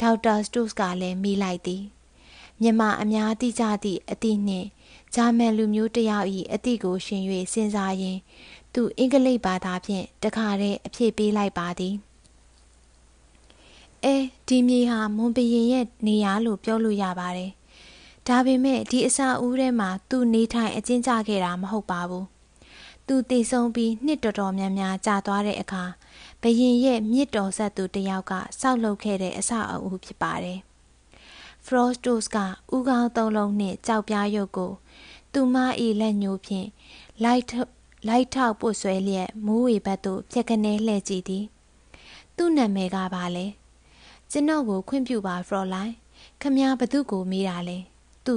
ဒေါက်တာစတုစ်ကလည်းမိလိုက်သည်မြမအများသိကြသည့်အသည့်နှင့်ဂျာမန်လူမျိုးတယောက်၏အသည့်ကိုရှင်၍စဉ်းစားရင်းသူ အင်္ဂလိပ်ဘာသာဖြင့်တခါတည်းအဖြေပေးလိုက်ပါသည်အဲဒီမြေဟာမွန်ပရင်ရဲ့နေရာလို့ပြောလို့ရပါတယ်ဒါပေမဲ့ဒီအစာဦးထဲမှာသူနေထိုင်အကျဉ်းချခဲ့တာမဟုတ်ပါဘူးသူတည်ဆုံပြီးနှစ်တော်တော်များများကြာသွားတဲ့အခါဘရင်ရဲ့မြစ်တော်ဆက်သူတယောက်ကဆောက်လုပ်ခဲ့တဲ့အဆောက်အဦဖြစ်ပါတယ်။ Frostos ကဥကောင်းသုံးလုံးနဲ့ကြောက်ပြားရုပ်ကိုသူမ၏လက်ညှိုးဖြင့် light လိုက်ထောက်ပုတ်ဆွဲလျက်မိုးဝေဘက်သို့ဖြက်ကနေလှည့်ကြည့်သည် သူ့နာမည်ကပါလဲကျွန်တော်ကိုခွင့်ပြုပါဖရော်လိုင်းခမည်းဘသူကိုမေးတာလဲသူ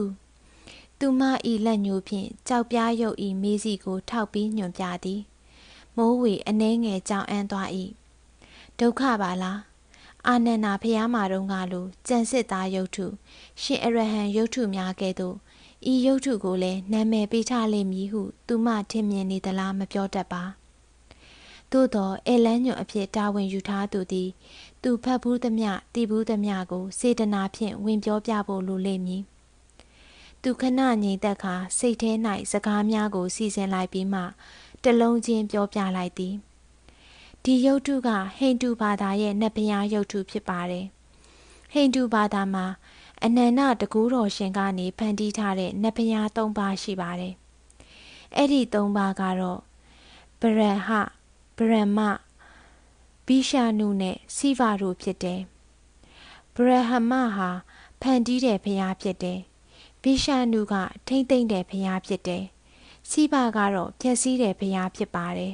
သူမဤလက်ညိုးဖြင့်ကြောက်ပြားရုပ်ဤမေးစီကို ထောက်ပြီးညွန်ပြသည်မိုးဝေအနှဲငယ်ကြောင်အန်းသွား၏ဒုက္ခပါလားအာနန္ဒာဖះမှာတုန်းကလိုကြံစစ်သားယုတ်ထုရှင်အရဟံယုတ်ထုများကဲ့သို့ဤရုပ်ထုကိုလည်းနာမည်ပေးထားလိမ့်မည်ဟု သူမထင်မြင်နေသလားမပြောတတ်ပါသို့သောအဲလန်းညွန့်အဖြစ်တာဝန်ယူထားသူသည် သူဖတ်ဘူးသမျှတည်ဘူးသမျှကို စေတနာဖြင့်ဝင်ပြောပြဖို့လိုလိမ့်မည်သူခဏငြိမ်သက်ခါစိတ်ထဲ၌စကားများကို စီစဉ်လိုက်ပြီးမှ တလုံးချင်းပြောပြလိုက်သည်ဒီရုပ်ထုကဟိန္ဒူဘာသာရဲ့နတ်ဘုရားရုပ်ထုဖြစ်ပါတယ်ဟိန္ဒူဘာသာမှာအနန္တတကူတော်ရှင်ကနေဖန်တီးထားတဲ့နတ်ဘုရား၃ပါးရှိပါတယ်။အဲ့ဒီ၃ပါးကတော့ဗရဟဗရမဘိရှာနုနဲ့စိဗာတို့ဖြစ်တယ်။ဗရဟမဟာဖန်တီးတဲ့ဘုရားဖြစ်တယ်။ဘိရှာနုကထိမ့်သိမ့်တဲ့ဘုရားဖြစ်တယ်။စိဗာကတော့ဖြက်စီးတဲ့ဘုရားဖြစ်ပါတယ်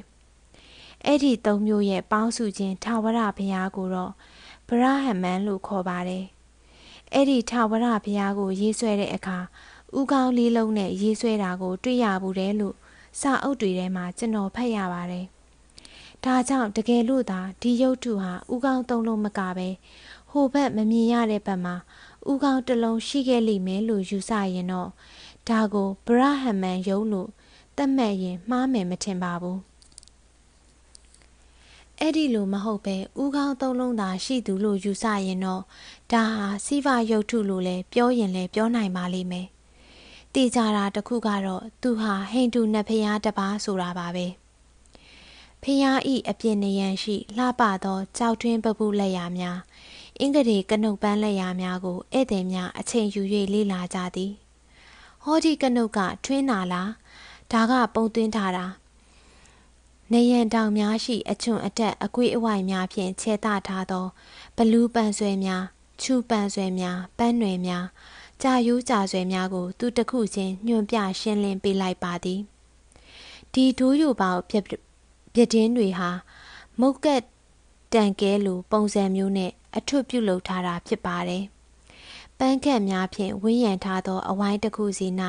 ။အဲ့ဒီ၃မျိုးရဲ့ပေါင်းစုခြင်းထာဝရဘုရားကိုတော့ဗရဟမန်လို့ခေါ်ပါတယ်။အဲ့ဒီထာဝရဘုရားကိုရေးဆွဲတဲ့အခါဥကောင်းလေးလုံးနဲ့ရေးဆွဲတာကိုတွေ့ရဘူးတယ်လို့စာအုပ်တွေထဲမှာကျွန်တော်ဖတ်ရပါတယ်။ဒါကြောင့်တကယ်လို့သာဒီရုပ်ထုဟာဥကောင်းသုံးလုံးမကပဲဟိုဘက်မမြင်ရတဲ့ဘက်မှာဥကောင်းတစ်လုံးရှိခဲ့လိမ့်မယ်လို့ယူဆရင်တော့ဒါကိုဗြဟ္မန်ယုံလို့သတ်မှတ်ရင်မှားမယ်မထင်ပါဘူး။အဲ့ဒီလိုမဟုတ်ပဲဥကောင်းသုံးလုံးသာရှိသူလို့ယူဆရင်တော့ဒါဟာစိဗယုတ်ထုလို့လည်းပြောရင်လည်းပြောနိုင်ပါလိမ့်မယ်။တေချာတာတစ်ခုကတော့သူဟာ ဟိန္ဒူနတ်ဖျားတစ်ပါးဆိုတာပါပဲ။ဖျားဤအပြင်နေရန်ရှိလှပသောကြောက်ထွင်းပပုလက်ရာများ အင်္ဂရေကနုတ်ပန်းလက်ရာများကိုဧည့်သည်များ အချိန်ယူ၍လေ့လာကြသည်။ဟောဒီကနုတ်ကထွင်းနာလားဒါကပုံသွင်းထားတာနေရန်တောင်များရှိအချွန်အတက်အကွေးအဝိုင်များဖြင့်ခြေသထားသောဘလူးပန်ဆွဲများချူပန်ဆွဲများပန်းနွယ်များကြာရိုးကြာဆွဲများကို သူတစ်ခုချင်းညွန်ပြရှင်းလင်းပေးလိုက်ပါသည်ဒီဒိုးယိုပေါပြပြတင်းတွေဟာ မုတ်ကက်တန်ကဲလို ပုံစံမျိုးနဲ့အထွတ်ပြုလုပ်ထားတာဖြစ်ပါတယ်ပန်းခက်များဖြင့်ဝင်းရံထားသောအဝိုင်းတစ်ခုစီ၌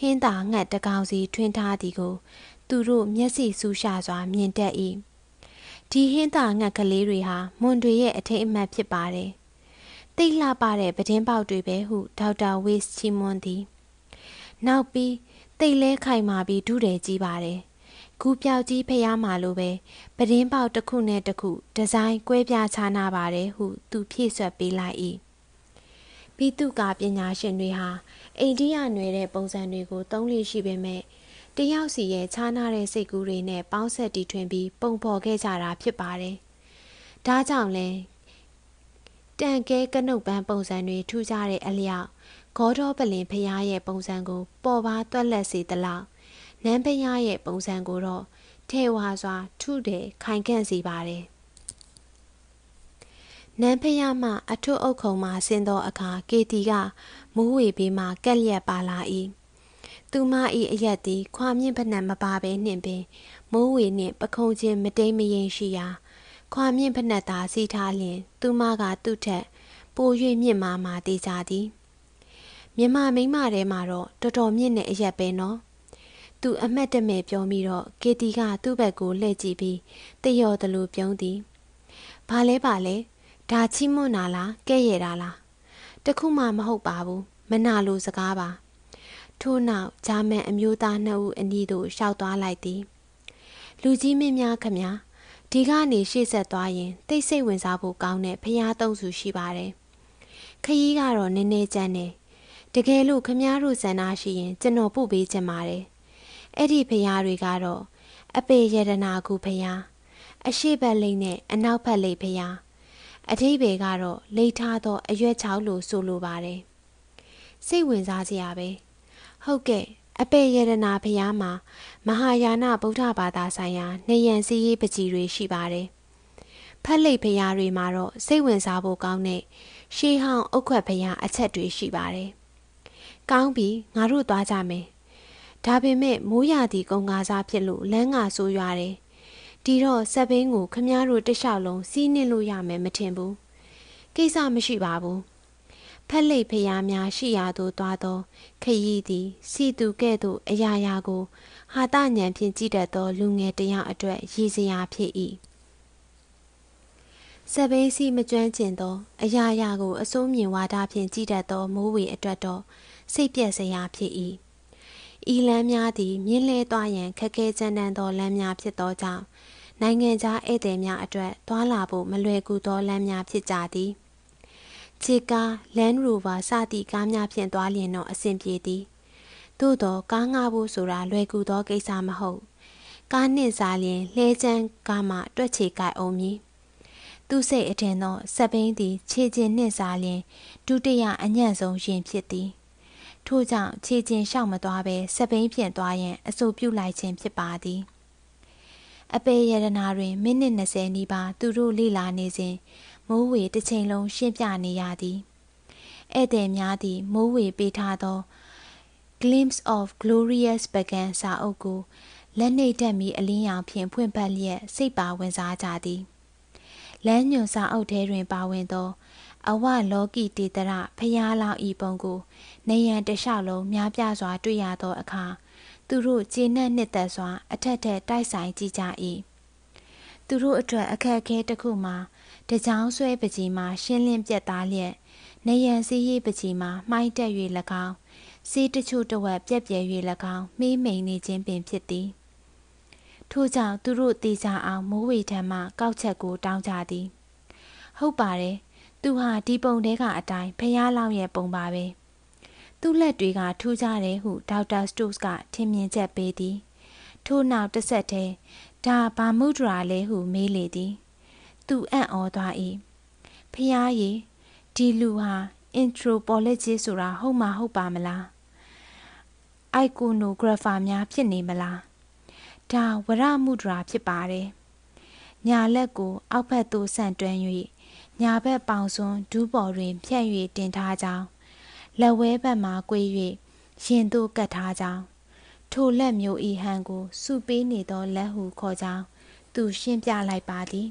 ဟင်းသာငှက်တကောင်စီထွင်းထားသည်ကိုသူတို့မျက်စိစူးရှာစွာမြင်တတ်၏ဒီဟင်းသာငှက်ကလေးတွေဟာမွန်တွေရဲ့အထိတ်အမှတ်ဖြစ်ပါတယ်တိတ်လှပတဲ့ပတင်းပေါက်တွေပဲဟုဒေါက်တာဝေ့စ်ချီမွန်သည်နောက်ပြီးတိတ်လဲခိုင်မာပြီးဒုတယ်ကြီးပါတယ်ဂူပြောက်ကြီးဖျားမာလိုပဲပတင်းပေါက်တစ်ခုနဲ့တစ်ခုဒီဇိုင်းကွဲပြားခြားနာပါတယ်ဟု သူဖြည့်ဆွတ်ပေးလိုက်၏ပိတုကာပညာရှင်တွေဟာအိန္ဒိယနယ်တဲ့ပုံစံတွေကို သုံးလို့ရှိပေမဲ့တယောက်စီရဲ့ခြားနာတဲ့စိတ်ကူးတွေနဲ့ပေါင်းဆက်တီထွင်ပြီးပုံဖော်ခဲ့ကြတာဖြစ်ပါတယ်။ဒါကြောင့်လဲတန်ကဲကနုတ်ပန်းပုံစံတွေ ထူကြတဲ့အလျောက်ဂေါတော်ပလင်ဖရားရဲ့ပုံစံကိုပေါ်ပါတွက်လက်စေသလောက်နန်းဖရားရဲ့ပုံစံကိုတော့ထေဝါစွာထုတယ်ခိုင်ခန့်စီပါတယ်နန်းဖရားမှအထုအုပ်ခုံမှဆင်းသောအခါကေတီကမိုးဝေပေးမှကက်လျက်ပါလာ၏သူမ၏အရက်သည်ခွာမြင့်ပနံမပါဘဲနှင့်ပင်မိုးဝေနှင့်ပခုံးချင်းမတိမ်မရင်ရှိရာခွာမြင့်ဖနက်သာစီထားလျင်သူမကသူ့ထက်ပို၍မြင့်မာမာတေချာသည်မြမမိမထဲမှာတော့တော်တော်မြင့်တဲ့အရက်ပဲနော်သူအမှတ်တမဲ့ပြောပြီးတော့ကေတီကသူ့ဘက်ကိုလှည့်ကြည့်ပြီးတယော်တလူပြုံးသည်ဘာလဲပါလဲဒါချီးမွန်းတာလားကဲ့ရဲ့တာလားတခုမှမဟုတ်ပါဘူးမနာလိုစကားပါထို့နောက်ဂျာမန်အမျိုးသားနှစ်ဦးအနီးသို့ရှောက်သွားလိုက်သည် လူကြီးမင်းများခမညာဒီကနေရှေ့ဆက်သွားရင်တိတ်စိတ်ဝင်စားဖို့ကောင်းတဲ့ဖျားသုံးစုရှိပါတယ်ခရီးကတော့နည်းနည်းကြမ်းတယ်တကယ်လို့ခမားတို့ဆန္ဒရှိရင် ကျွန်တော်ပို့ပေးချင်ပါတယ်အဲ့ဒီဖျားတွေကတော့အပေယတနာကူဖျားအရှိဘက်လိမ့်နဲ့အနောက်ဘက်လိမ့်ဖျားအထိပယ်ကတော့လိတ်ထားသောအရွက်ချောင်းလိုဆိုလိုပါတယ်စိတ်ဝင်စားစရာပဲ။ဟုတ်ကဲ့အပေယရနာဖရားမှာ မဟာယာနဗုဒ္ဓဘာသာဆိုင်ရာနေရန်စည်းရေးပကြီးတွေရှိပါတယ်။ဖက်လိတ်ဖရားတွေမှာတော့စိတ်ဝင်စားဖို့ကောင်းတဲ့ရှေးဟောင်းအုတ်ခွက်ဖရားအချက်တွေရှိပါတယ်။ကောင်းပြီငါတို့သွားကြမယ်။ဒါပေမဲ့မိုးရာသီကုန်ကားစားဖြစ်လို့လမ်းကဆိုးရွားတယ်။ဒီတော့ဆက်ဘင်းကိုခမည်းတော်တလျှောက်လုံးစီးနစ်လို့ရမယ်မထင်ဘူး။ကိစ္စမရှိပါဘူး။ဖက်လိတ်ဖျားများရှိရာသို့သွားသော ခရီးသည် စီသူကဲ့သို့အရာရာကို ဟာတညံဖြင့်ကြည့်တတ်သောလူငယ်တယောက်အတွက်ရည်စရာဖြစ်၏စပိန်စီမကျွမ်းကျင်သောအရာရာကိုအစိုးမြင်ဝါဒဖြင့်ကြည်တတ်သောမိုးဝေအတွက်တော့စိတ်ပြက်စရာဖြစ်၏ဤလမ်းများသည်မြင်းလဲသွားရန်ခက်ခဲကြမ်းတမ်းသောလမ်းများဖြစ်သောကြောင့်နိုင်ငံခြားဧည့်သည်များအတွက်သွာလာဖို့မလွယ်ကူသောလမ်းများဖြစ်ကြသည်ခြေကား Land Rover စသည့်ကားများဖြင့်သွားလျင်တော့အဆင်ပြေသည်သို့သောကားငှားဖို့ဆိုတာလွယ်ကူသောကိစ္စမဟုတ်ကားနှင့်စားလျင်လှဲချမ်းကားမှ တွက်ချေကိုက်အောင်မည် သူစိတ်အထင်သောစက်ဘင်းသည်ခြေကျင်နှင့်စားလျင်ဒုတိယအညံ့ဆုံးရင်ဖြစ်သည် ထို့ကြောင့်ခြေကျင်ရှောက်မသွားဘဲစက်ဘင်းဖြင့်သွားရန်အဆိုပြုလိုက်ခြင်းဖြစ်ပါသည် အပေယရနာတွင်မိနစ်20နီးပါးသူတို့လေ့လာနေစဉ်မိုးဝေတစ်ချိန်လုံးရှင်းပြနေရသည်ဧည့်သည်များသည်မိုးဝေပေးထားသော Glimpse of Glorious Pagan စာအုပ်ကိုလက်နှိပ်တက်ပြီးအလင်းရောင်ဖြင့်ဖွင့်ဖက်လျက်စိတ်ပါဝင်စားကြသည်လမ်းညွန်စာအုပ်ထဲတွင်ပါဝင်သော အဝလောကီတေတရဖျားလောင်ဤပုံကိုနေရန်တလျှောက်လုံးများပြစွာ တွေ့ရသောအခါသူတို့ခြေနှက်နှစ်သက်စွာ အထက်ထက်တိုက်ဆိုင်ကြည့်ကြ၏သူတို့အတွက်အခက်အခဲတစ်ခုမှာတကြောင်ဆွဲပကြီးမှာရှင်းလင်းပြက်သားလျက်နေရန်စည်းရေးပကြီးမှာမှိုင်းတက်၍၎င်းစီးတချို့တဝက်ပြက်ပြဲ၍၎င်းမေးမိန်နေခြင်းပင်ဖြစ်သည်ထို့ကြောင့်သူတို့တေချာအောင်မိုးဝေထံမှ ကောက်ချက်ကိုတောင်းကြသည် ဟုတ်ပါတယ်သူဟာဒီပုံတဲကအတိုင်းဖျားလောင်းရဲ့ပုံပါပဲသူ့လက်တွေကထူးခြားတယ်ဟုဒေါက်တာစတို့စ်ကထင်မြင်ချက်ပေးသည်ထို့နောက်တစ်ဆက်တည်းဒါဘာမုဒရာလဲဟု မေးလေသည်သူအံ့ဩသွား၏ဖះရေဒီလူဟာ anthropologist ဆိုတာဟုတ်မှာဟုတ်ပါမလား iconographer များဖြစ်နေမလားဒါဝရမှုဒရာဖြစ်ပါတယ်ညာလက်ကို အောက်ဘက်သို့ဆန့်တွန်း၍ညာဘက်ပေါင်စွန်းဒူးပေါ်တွင် ဖြတ်၍တင်ထားကြောင်းလက်ဝဲဘက်မှကွေး၍ရင်သို့ကတ်ထားကြောင်းထိုလက်မျိုးဤဟန်ကိုစုပေးနေသောလက်ဟုခေါ်ကြောင်းသူရှင်းပြလိုက်ပါသည်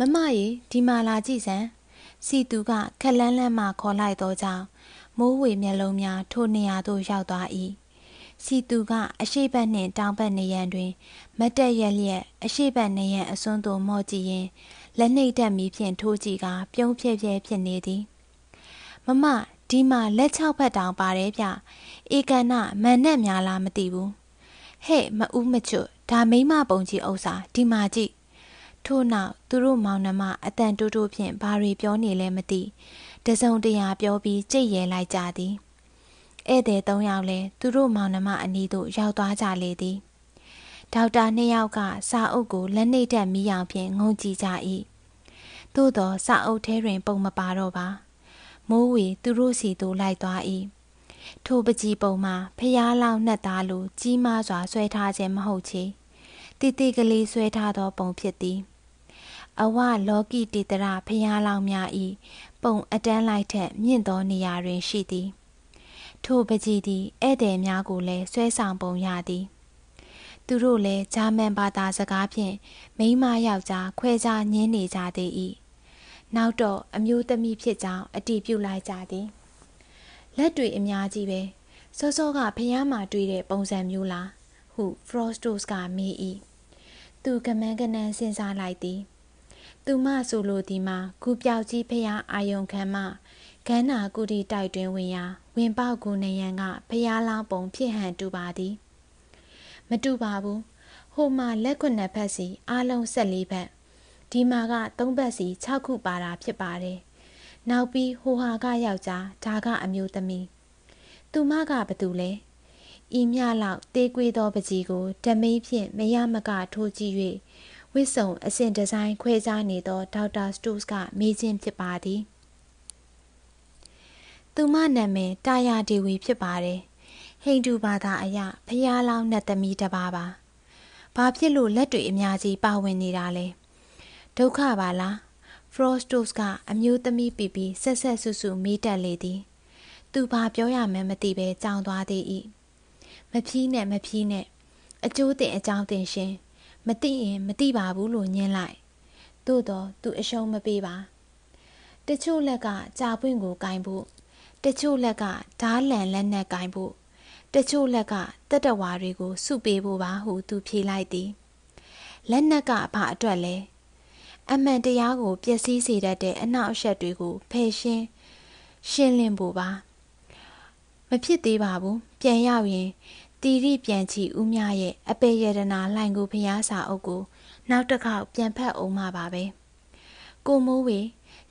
မမရေဒီမာလာကြည့်စမ်းစီသူက ခက်လန်းလန်းမှခေါ်လိုက်တော့ကြောင်းမိုးဝေမျက်လုံးများထိုနေရာသို့ရောက်သွား၏စီသူကအရှိတ်ဘက်နှင့်တောင်ဘက်နေရန်တွင် မတ်တက်ရက်လျက်အရှိတ်ဘက်နေရန်အစွန်းသို့မော့ကြည့်ရင်းလက်နှိပ်တက်မီဖြင့်ထိုးကြည့်ကပြုံးဖြဲဖြဲဖြစ်နေသည်မမဒီမှာလက်၆ဖက်တောင်ပါတယ်ဗျဧကန်နမန်နဲ့များလားမသိဘူးဟဲ့မဦးမချွတ်ဒါမိမပုံကြီးဥစ္စာဒီမှာကြည့်ထို့နောက်သူတို့မောင်နှမအတန်တိုးတိုးဖြင့်ဘာတွေပြောနေလဲမသိတစုံတရာပြောပြီးကြိတ်ရဲလိုက်ကြသည်ဧည့်သည်၃ယောက်လည်းသူတို့မောင်နှမအနီးသို့ရောက်သွားကြလေသည်ဒေါက်တာ၂ယောက်ကစာအုပ်ကိုလက်နှိပ်တက်မိအောင်ဖြင့်ငုံကြည့်ကြ၏သို့သောစာအုပ်ထဲတွင် ပုံမပါတော့ပါမိုးဝေသူတို့စီသို့လိုက်သွား၏ထိုပကြီးပုံမှာဖျားလောင်းနှက်သားလိုကြီးမားစွာဆွဲထားခြင်းမဟုတ်ချေတိတိကလေးဆွဲထားသောပုံဖြစ်သည်အဝလောကိတေတရာဖျားလောင်များဤပုံအတန်းလိုက်ထက်မြင့်သောနေရာတွင်ရှိသည် ထိုပကြီးသည်ဧည့်သည်များကိုလည်းဆွဲဆောင်ပုံရသည် သူတို့လည်းဂျာမန်ဘာသာစကားဖြင့်မိန်းမယောက်ျားခွဲခြားညင်းနေကြသည်၏နောက်တော့အမျိုးသမီးဖြစ်ကြောင်းအတည်ပြုလိုက်ကြသည်လက်တွေအများကြီးပဲစောစောကဖျားမှာတွေ့တဲ့ပုံစံမျိုးလားဟု Frostos ကမေး၏သူကမန်းကနန်းစဉ်းစားလိုက်သည်သူမဆိုလိုသည်မှာကူပြောက်ကြီးဖရာအာယုံခံမှကန်းနာကုတီတိုက်တွင်ဝင်ရာ ဝင်ပေါကူနယံကဖရာလောင်းပုံ ဖြစ်ဟန်တူပါသည်မတူပါဘူးဟိုမှာလက်ခုနှစ်ဖက်စီအလုံး14ဖက် ဒီမှာက3ဖက်စီ6ခုပါတာဖြစ်ပါတယ်နောက်ပြီးဟိုဟာကယောက်ျားဒါကအမျိုးသမီးသူမကဘသူလဲဤမြလောက်တေးကွေးသောပကြီးကိုဓမေးဖြင့်မရမကထိုးကြည့်ဝိစုံအဆင့်ဒီဇိုင်းခွဲခြားနေသောဒေါက်တာစတုစ်ကမေးခြင်းဖြစ်ပါသည် သူမနာမည်တာယာဒေဝီဖြစ်ပါတယ်ဟိန္ဒူဘာသာအရဖျားလောင်းနဲ့သမီးတစ်ပါးပါဘာဖြစ်လို့လက်တွေ အများကြီးပါဝင်နေတာလဲဒုက္ခပါလား Frostos ကအမျိုးသမီးပီပီဆက်ဆက်ဆူဆူမေးတက်လေသည်သူဘာပြောရမှန်းမသိဘဲကြောင်သွားသေး၏မဖြီးနဲ့မဖြီးနဲ့အကျိုးတင်အကြောင်းတင်ရှင်မသိရင်မသိပါဘူးလို့ညင်းလိုက်သို့တော့သူအရှုံးမပေးပါတချို့လက်ကကြာပွင့်ကိုကင်ဖို့တချို့လက်ကဓားလန်လက်နဲ့ကင်ဖို့တချို့လက်ကတတဝါတွေကို စုပေးဖို့ပါဟု သူဖြေလိုက်သည်လက်နက်ကဘာအတွက်လဲအမှန်တရားကိုပျက်စီးစေတတ်တဲ့အနောက်အရှက်တွေကိုဖယ်ရှင်းရှင်းလင်းဖို့ပါမဖြစ်သေးပါဘူးပြန်ရောက်ရင်တီရိပြန်ချီဦးမြရဲ့အပေရတနာလှိုင်ကိုဖျားစာအုပ်ကိုနောက်တစ်ခေါက်ပြန်ဖတ်အောင်မှာပါပဲကိုမိုးဝေ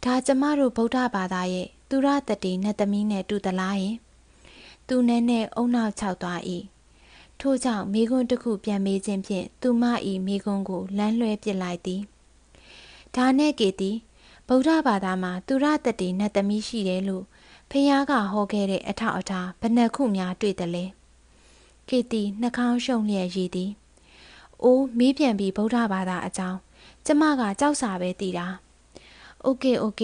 ဒါကျမတို့ဗုဒ္ဓဘာသာရဲ့သူရတတိနဲ့သမီးနဲ့တူသလားယင် သူနဲ့နဲ့အုံနောက်ခြောက်သွား၏ထို့ကြောင့်မိခွန်းတစ်ခုပြန်မေးခြင်းဖြင့်သူမဤမိခွန်းကိုလမ်းလွှဲပစ်လိုက်သည်ဒါနဲ့ကေတီဗုဒ္ဓဘာသာမှာ သူရတတိနဲ့သမီးရှိတယ်လို့ဖះကဟောခဲ့တဲ့ အထောက်အထားဘယ်နှခုများတွေ့တယ်လဲ။ကေတီနှာခေါင်းရှုံလျက်ရည်သည်။အိုးမေးပြန်ပြီးဗုဒ္ဓဘာသာအကြောင်းကျမကကြောက်စာပဲတည်တာ။โอเคโอเค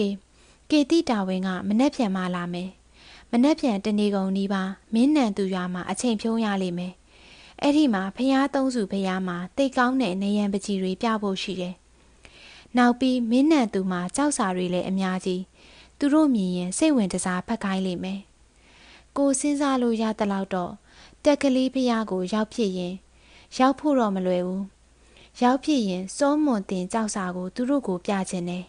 ကေတီတာဝန်ကမနှက်ပြန်မှလာမယ်။မနှက်ပြန်တနေကုန်နီးပါမင်းနံသူရွာမှာအချိန်ဖြုံးရလိမ့်မယ်။အဲ့ဒီမှာဖျားသုံးစုဖျားမှာတိတ်ကောင်းတဲ့နေရန်ပကြီးတွေပြဖို့ရှိတယ်။နောက်ပြီးမင်းနံသူမှာကြောက်စာတွေလည်းအများကြီး။သူတို့မြင်ရင်စိတ်ဝင်တစားဖက်ခိုင်းလိမ့်မယ်။ကိုစဉ်းစားလို့ရတဲ့လောက်တော့တက်ကလေးဖျားကိုရောက်ဖြစ်ရင်ရောက်ဖို့တော့မလွယ်ဘူးရောက်ဖြစ်ရင်စောမွန်တင်ကြောက်စာကို သူတို့ကိုပြခြင်းတယ်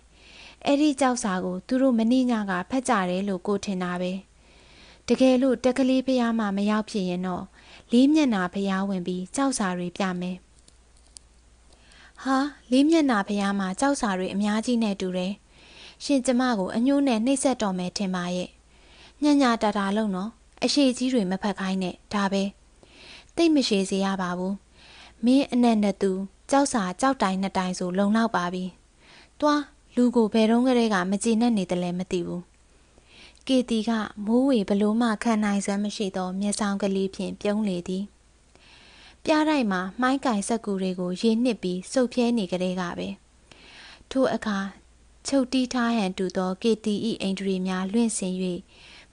အဲ့ဒီကြောက်စာကို သူတို့မနှိညာကဖတ်ကြတယ်လို့ကိုထင်တာပဲတကယ်လို့တက်ကလေးဖျားမှမရောက်ဖြစ်ရင်တော့လေးမျက်နာဖျားဝင်ပြီးကြောက်စာတွေပြမယ်ဟာလေးမျက်နာဖျားမှာကြောက်စာတွေအများကြီးနဲ့တူတယ်ရှင်ကျမကိုအညှိုးနဲ့နှိပ်စက်တော်မယ်ထင်ပါရဲ့ညံ့ညာတာတာလုံးနော်အရှိကြီးတွေမဖက်ခိုင်းနဲ့ဒါပဲတိတ်မရှည်စေရပါဘူးမင်းအနက်နဲ့သူကြောက်စာကြောက်တိုင်နှစ်တိုင်ဆို လုံလောက်ပါပြီတွားလူကိုဘယ်တော့ကလေးကမကြည်နဲ့နေတယ်လဲမသိဘူးကေတီကမိုးဝေဘလို့မှခံနိုင်စွမ်းမရှိသောမျက်ဆောင်ကလေးဖြင့်ပြုံးလေသည်ပြားတိုင်းမှာမှိုင်းကင်ဆက်ကူတွေကို ရေနှစ်ပြီးစုပ်ဖြဲနေကြတဲ့ကပဲထိုအခါချုပ်တီးထားဟန်တူသောကေတီဤအိန္ဒြေများလွင့်စင်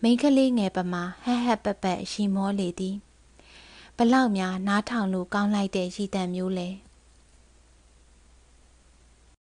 မိန်းကလေးငယ်ပမာဟက်ဟက်ပက်ပက်ရီမောလေသည်ဘလောက်များနားထောင်လို့ကောင်းလိုက်တဲ့ရည်တံမျိုးလဲ။